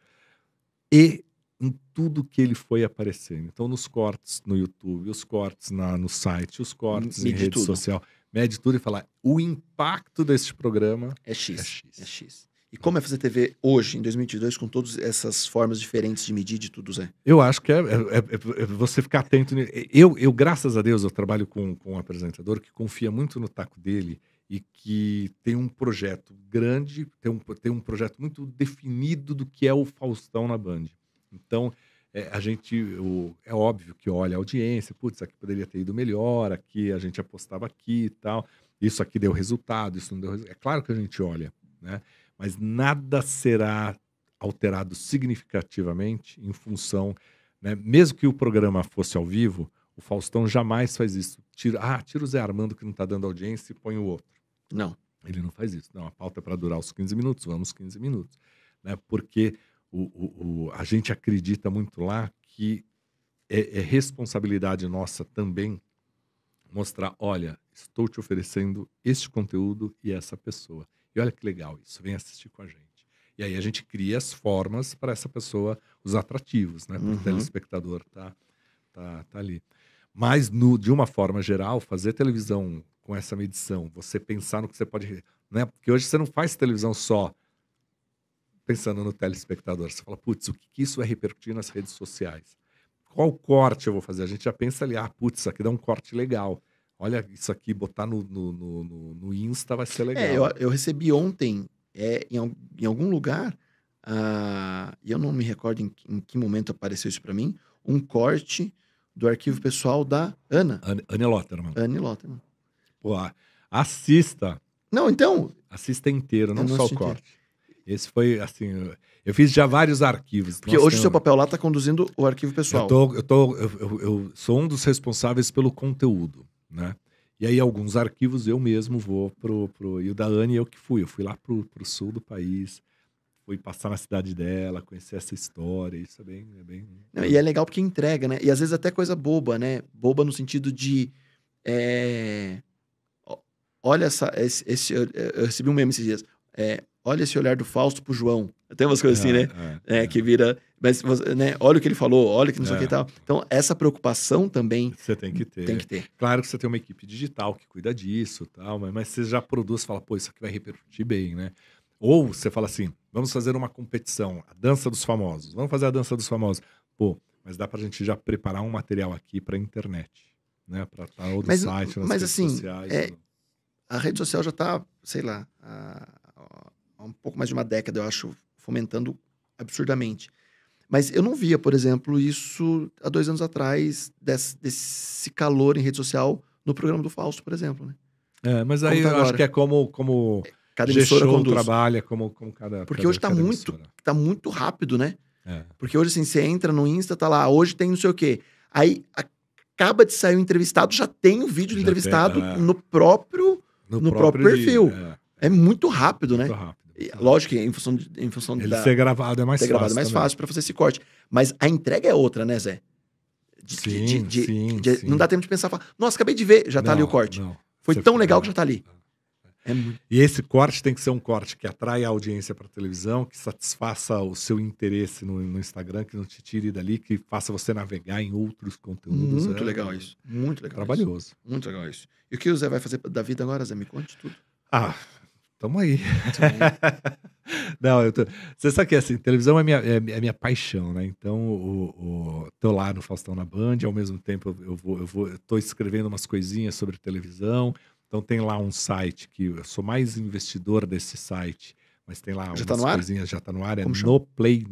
e em tudo que ele foi aparecendo. Então, nos cortes no YouTube, os cortes na, no site, os cortes em rede tudo. social. Mede tudo e fala, o impacto desse programa é X. É X. É X. E como é fazer TV hoje, em 2022, com todas essas formas diferentes de medir de tudo, Zé? Eu acho que é, é, é, é, é você ficar atento. Eu, eu, graças a Deus, eu trabalho com, com um apresentador que confia muito no taco dele e que tem um projeto grande, tem um, tem um projeto muito definido do que é o Faustão na Band. Então, é, a gente, o, é óbvio que olha a audiência, putz, aqui poderia ter ido melhor, aqui a gente apostava aqui e tal, isso aqui deu resultado, isso não deu resultado. É claro que a gente olha, né? mas nada será alterado significativamente em função, né? mesmo que o programa fosse ao vivo, o Faustão jamais faz isso. Tira, ah, tira o Zé Armando que não está dando audiência e põe o outro. Não. Ele não faz isso. Não, a pauta é para durar os 15 minutos, vamos 15 minutos. Né? Porque o, o, o a gente acredita muito lá que é, é responsabilidade nossa também mostrar, olha, estou te oferecendo este conteúdo e essa pessoa. E olha que legal isso, vem assistir com a gente. E aí a gente cria as formas para essa pessoa, os atrativos, né? Para o uhum. telespectador tá, tá, tá ali. Mas, no, de uma forma geral, fazer televisão com essa medição, você pensar no que você pode. Né? Porque hoje você não faz televisão só pensando no telespectador. Você fala, putz, o que, que isso vai repercutir nas redes sociais? Qual corte eu vou fazer? A gente já pensa ali, ah, putz, isso aqui dá um corte legal olha isso aqui, botar no, no, no, no Insta vai ser é, legal. É, eu, eu recebi ontem, é, em, em algum lugar, ah, e eu não me recordo em, em que momento apareceu isso para mim, um corte do arquivo pessoal da Ana. Anne, Anne Lotterman. Anne Lotterman. Pô, assista. Não, então... Assista inteiro, não, não só o corte. Inteiro. Esse foi, assim... Eu fiz já vários arquivos. Porque hoje o seu papel lá está conduzindo o arquivo pessoal. Eu, tô, eu, tô, eu, eu, eu, sou um dos responsáveis pelo conteúdo né? E aí alguns arquivos eu mesmo vou pro, pro e o da Anne eu que fui, eu fui lá pro, pro sul do país, fui passar na cidade dela, conhecer essa história, isso é bem, é bem... Não, e é legal porque entrega, né? E às vezes até coisa boba, né? Boba no sentido de é... olha essa, esse, esse, eu recebi um meme esses dias, é, olha esse olhar do Fausto pro João. Tem umas coisas assim, é, assim, né? É, é, é, que vira. Mas, né? Olha o que ele falou, olha que não sei o que e é. tal. Então, essa preocupação também. Você tem que ter. Tem que ter. Claro que você tem uma equipe digital que cuida disso tal, mas, mas você já produz fala, pô, isso aqui vai repercutir bem, né? Ou você fala assim, vamos fazer uma competição, a dança dos famosos. Vamos fazer a dança dos famosos. Pô, mas dá pra gente já preparar um material aqui pra internet, né? Pra tal tá do mas, site, nas mas, redes assim, sociais. É, assim, A rede social já tá, sei lá, a há um pouco mais de uma década, eu acho, fomentando absurdamente. Mas eu não via, por exemplo, isso há dois anos atrás, desse, desse calor em rede social no programa do Fausto, por exemplo. Né? É, mas aí tá eu agora. acho que é como. como... Cada emissora conduz. trabalha como, como cada. Porque cada, hoje está muito, tá muito rápido, né? É. Porque hoje, assim, você entra no Insta, tá lá, hoje tem não sei o quê. Aí acaba de sair o entrevistado, já tem o vídeo do entrevistado tem, é. no próprio, no, no próprio, próprio, perfil. é. é. muito rápido, muito né? Rápido. E, lógico que em função, de, em função Ele da, ser gravado é mais ser fácil. gravado é mais também. fácil para fazer esse corte. Mas a entrega é outra, né, Zé? De, sim, de, de, sim, de sim. Não dá tempo de pensar, falar, nossa, acabei de ver, já não, tá ali o corte. Não. Foi Você tão legal que já tá ali. É muito... E esse corte tem que ser um corte que atrai a audiência para televisão, que satisfaça o seu interesse no, no, Instagram, que não te tire dali, que faça você navegar em outros conteúdos. Muito é, legal isso. Muito legal. Trabalhoso. Isso. Muito legal isso. E o que o Zé vai fazer da vida agora, Zé? Me conte tudo. Ah, Tamo aí. Não, eu tô... Você sabe que assim, televisão é minha, é, é minha paixão, né? Então, o, o, tô lá no Faustão na Band, ao mesmo tempo eu, vou, eu, vou, eu tô escrevendo umas coisinhas sobre televisão. Então tem lá um site que eu sou mais investidor desse site, mas tem lá já tá umas tá no ar? coisinhas, já tá no ar, é noplaynews.com.br,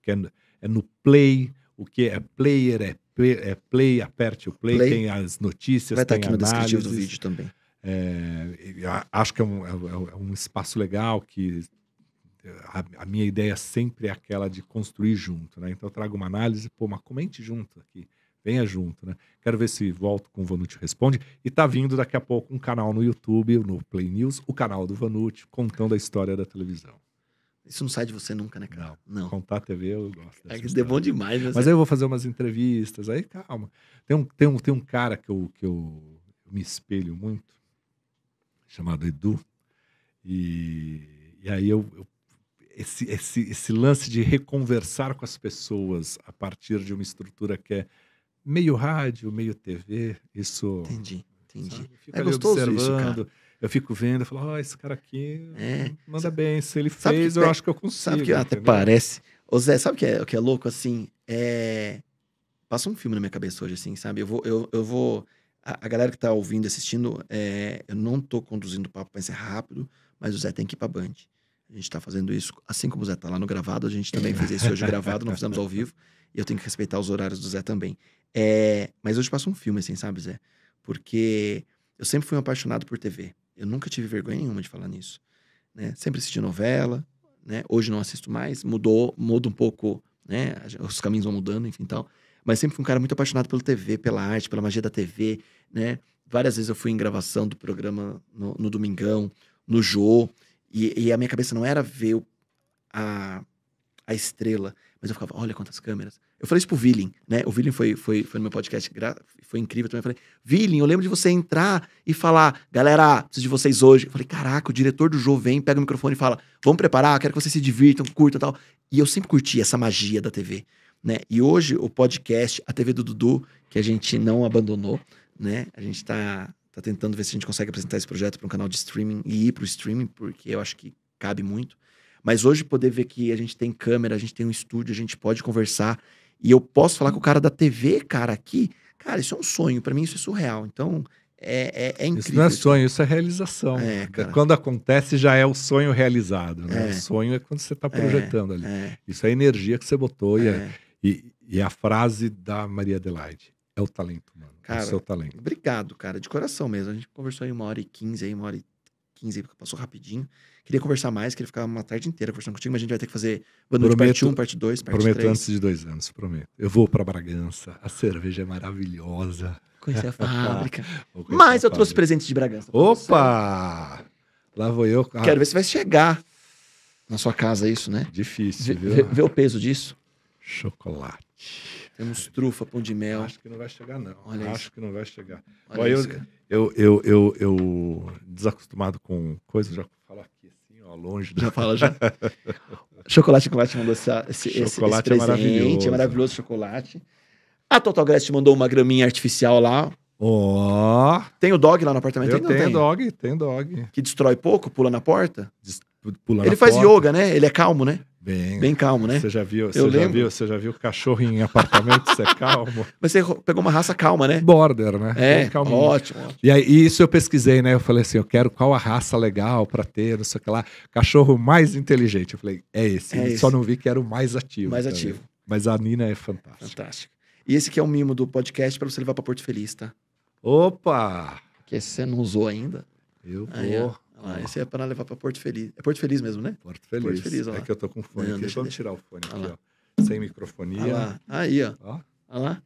que é, é no Play, o que é player, é play, é play aperte o play, play. tem as notícias, Vai tá tem tá aqui análises. no descritivo do vídeo também. É, acho que é, é, é um, é um, espaço legal que é, a, a, minha ideia sempre é aquela de construir junto, né? Então eu trago uma análise, pô, mas comente junto aqui, venha junto, né? Quero ver se volto com o Vanucci Responde. E tá vindo daqui a pouco um canal no YouTube, no Play News, o canal do Vanucci, contando a história da televisão. Isso não sai de você nunca, né, cara? Não. não. Contar TV eu gosto. É que isso é bom demais, né? Mas aí eu vou fazer umas entrevistas, aí calma. Tem um, tem um, tem um cara que eu, que eu me espelho muito, chamado Edu. E, e aí eu, eu esse, esse, esse lance de reconversar com as pessoas a partir de uma estrutura que é meio rádio, meio TV, isso. Entendi, entendi. É gostoso observando. isso, cara. Eu fico vendo, eu falo, oh, esse cara aqui é, manda sabe, bem. Se ele fez, que, eu é, acho que eu consigo. Sabe que é, até parece. Ô Zé, sabe o que é, que é louco? Assim, é... passa um filme na minha cabeça hoje, assim, sabe? Eu vou, eu, eu vou a, galera que tá ouvindo, assistindo, é, eu não tô conduzindo o papo para ser rápido, mas o Zé tem que ir pra Band. A gente tá fazendo isso, assim como o Zé tá lá no gravado, a gente também fez isso hoje gravado, não fizemos ao vivo, e eu tenho que respeitar os horários do Zé também. É, mas hoje passa um filme, assim, sabe, Zé? Porque eu sempre fui um apaixonado por TV. Eu nunca tive vergonha nenhuma de falar nisso. Né? Sempre assisti novela, né? Hoje não assisto mais, mudou, muda um pouco, né? Os caminhos vão mudando, enfim, tal mas sempre fui um cara muito apaixonado pela TV, pela arte, pela magia da TV, né? Várias vezes eu fui em gravação do programa no, no Domingão, no Jô, e, e, a minha cabeça não era ver a, a estrela, mas eu ficava, olha quantas câmeras. Eu falei isso pro Willing, né? O Willing foi, foi, foi no meu podcast, foi incrível também. Eu falei, Willing, eu lembro de você entrar e falar, galera, preciso de vocês hoje. Eu falei, caraca, o diretor do Jô vem, pega o microfone e fala, vamos preparar, quero que vocês se divirtam, curtam e tal. E eu sempre curti essa magia da TV. Né? E hoje o podcast, a TV do Dudu, que a gente não abandonou, né? A gente está tá tentando ver se a gente consegue apresentar esse projeto para um canal de streaming e ir para o streaming, porque eu acho que cabe muito. Mas hoje poder ver que a gente tem câmera, a gente tem um estúdio, a gente pode conversar e eu posso falar com o cara da TV, cara, aqui, cara, isso é um sonho, para mim isso é surreal. Então, é, é, é, incrível. Isso não é sonho, isso é realização. É, quando acontece, já é o sonho realizado. Né? É. O sonho é quando você está é, projetando ali. É. Isso é a energia que você botou e, e, e a frase da Maria Adelaide é o talento, mano. Cara, é o seu talento. Obrigado, cara, de coração mesmo. A gente conversou aí uma hora e quinze, aí uma hora e quinze, passou rapidinho. Queria conversar mais, queria ficar uma tarde inteira conversando contigo, mas a gente vai ter que fazer prometo, parte 1, um, parte 2, parte prometo 3. Prometo antes de dois anos, prometo. Eu vou para Bragança, a cerveja é maravilhosa. Conhecer a fábrica. mas a eu fábrica. trouxe presente de Bragança. Tá Opa! Você. Lá vou eu. Ah. Quero ver se vai chegar na sua casa isso, né? Difícil, viu? ver o peso disso chocolate. Temos trufa, pão de mel. Acho que não vai chegar, não. Olha Acho isso. que não vai chegar. Olha, Olha isso, eu, eu, eu, eu, eu, desacostumado com coisas, já falo aqui assim, ó, longe. Já da... fala, já. chocolate Chocolate mandou essa, esse, chocolate esse, esse é presente. É maravilhoso. é maravilhoso chocolate. A Total Grass te mandou uma graminha artificial lá. Ó. Oh. Tem o dog lá no apartamento? Eu tem, tem? dog, tem dog. Que destrói pouco, pula na porta? Des... Pula ele na faz porta. yoga, né? Ele é calmo, né? Bem, bem calmo, né? Você já viu, você já viu, você já viu cachorro em apartamento ser é calmo? Mas você pegou uma raça calma, né? Border, né? É, ótimo, ótimo. E aí isso eu pesquisei, né? Eu falei assim, eu quero qual a raça legal para ter, não sei o que lá, cachorro mais inteligente. Eu falei, é esse. É Só não vi que era o mais ativo. Mais também. ativo. Mas a Nina é fantástica. Fantástica. E esse que é o mimo do podcast para você levar para Porto Feliz, tá? Opa! Que esse você não usou ainda. Eu vou. Aí, ah, né? esse é para levar para Porto Feliz. É Porto Feliz mesmo, né? Porto Feliz. Porto Feliz é que eu tô com fone Não, é, aqui. Deixa, Vamos deixa. tirar o fone aqui, ó. Sem microfonia. Ah aí, ó. ó. Ah lá.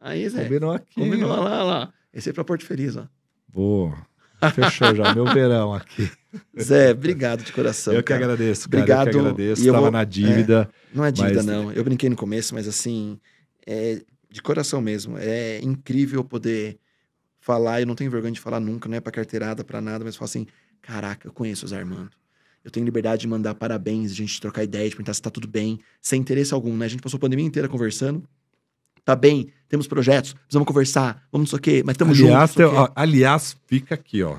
Aí, Zé. Combinou aqui. Combinou, ó. lá, lá. Esse é para Porto Feliz, ó. Boa. Fechou já, meu verão aqui. Zé, obrigado de coração. Eu cara. que agradeço, cara. Obrigado. Eu que agradeço. Estava vou... na dívida. É, não é dívida, mas... não. Eu brinquei no começo, mas assim, é de coração mesmo. É incrível poder falar. Eu não tenho vergonha de falar nunca, não é para carteirada, para nada, mas falar assim, Caraca, eu conheço os Armando. Eu tenho liberdade de mandar parabéns, a gente trocar ideia, de perguntar se tá tudo bem, sem interesse algum, né? A gente passou a pandemia inteira conversando. Tá bem, temos projetos, Vamos conversar, vamos não sei o quê, mas estamos juntos. ó, aliás, fica aqui, ó.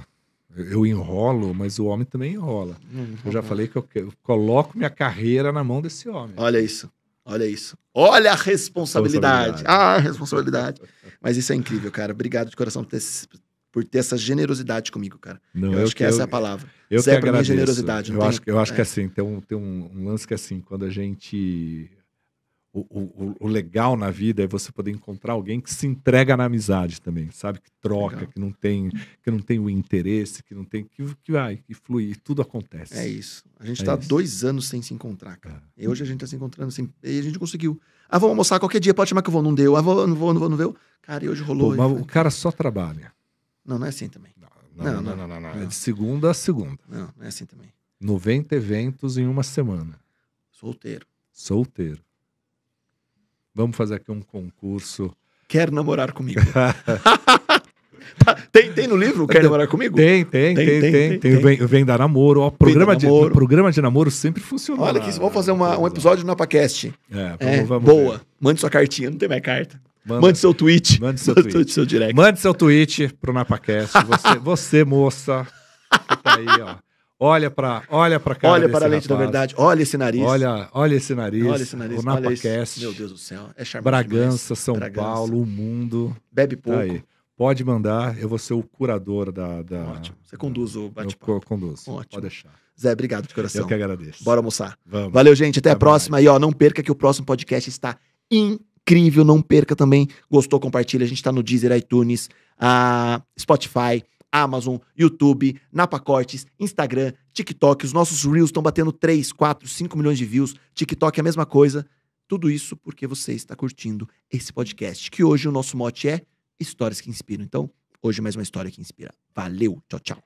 Eu enrolo, mas o homem também enrola. eu já falei que eu, eu coloco minha carreira na mão desse homem. Olha isso. Olha isso. Olha a responsabilidade. responsabilidade. Ah, a responsabilidade. Mas isso é incrível, cara. Obrigado de coração por ter, por ter essa generosidade comigo, cara. Não, eu, eu acho que, eu, essa é a palavra. Eu Zé, que é pra mim, generosidade. Eu tem? acho, eu acho é. que é assim, tem, um, tem um, lance que é assim, quando a gente... O, o, o, legal na vida é você poder encontrar alguém que se entrega na amizade também, sabe? Que troca, legal. que não tem que não tem o interesse, que não tem... Que, que vai, que flui, tudo acontece. É isso. A gente é tá isso. dois anos sem se encontrar, cara. É. E hoje a gente tá se encontrando assim, e a gente conseguiu. Ah, vamos almoçar qualquer dia, pode chamar que eu vou. Não deu. Ah, vou, não vou, não vou, não deu. Cara, e hoje rolou. Pô, o né? cara só trabalha. Não, não é assim também. Não, não, não. não, não, não É de segunda a segunda. Não, não é assim também. 90 eventos em uma semana. Solteiro. Solteiro. Vamos fazer aqui um concurso. Quer namorar comigo? Tá, tem, tem no livro Quer Namorar Comigo? Tem, tem, tem, tem. tem, Vem, vem dar namoro. O programa, de, namoro. programa de namoro sempre funciona. Olha, que, vamos fazer um episódio no Napacast. É, é, vamos, Boa. Mande sua cartinha, não tem mais carta. Manda, mande seu tweet. Mande seu tweet. Mande seu direct. Mande seu tweet pro NapaCast. Você, você moça, que tá aí, ó. Olha para olha para cara Olha para a lente da verdade. Olha esse nariz. Olha, olha esse nariz. Olha esse nariz. O NapaCast. Meu Deus do céu. É charmoso Bragança, demais. São Bragança. Paulo, o mundo. Bebe tá pouco. Aí. Pode mandar, eu vou ser o curador da. da Ótimo. Você conduz o bate-papo. Eu conduzo. Ótimo. Pode deixar. Zé, obrigado de coração. Eu que agradeço. Bora almoçar. Vamos. Valeu, gente. Até, Até a próxima. Mais. E ó, não perca que o próximo podcast está incrível incrível. Não perca também. Gostou, compartilha. A gente está no Deezer, iTunes, a Spotify, Amazon, YouTube, Napa Cortes, Instagram, TikTok. Os nossos Reels estão batendo 3, 4, 5 milhões de views. TikTok é a mesma coisa. Tudo isso porque você está curtindo esse podcast, que hoje o nosso mote é Histórias que Inspiram. Então, hoje é mais uma história que inspira. Valeu, tchau, tchau.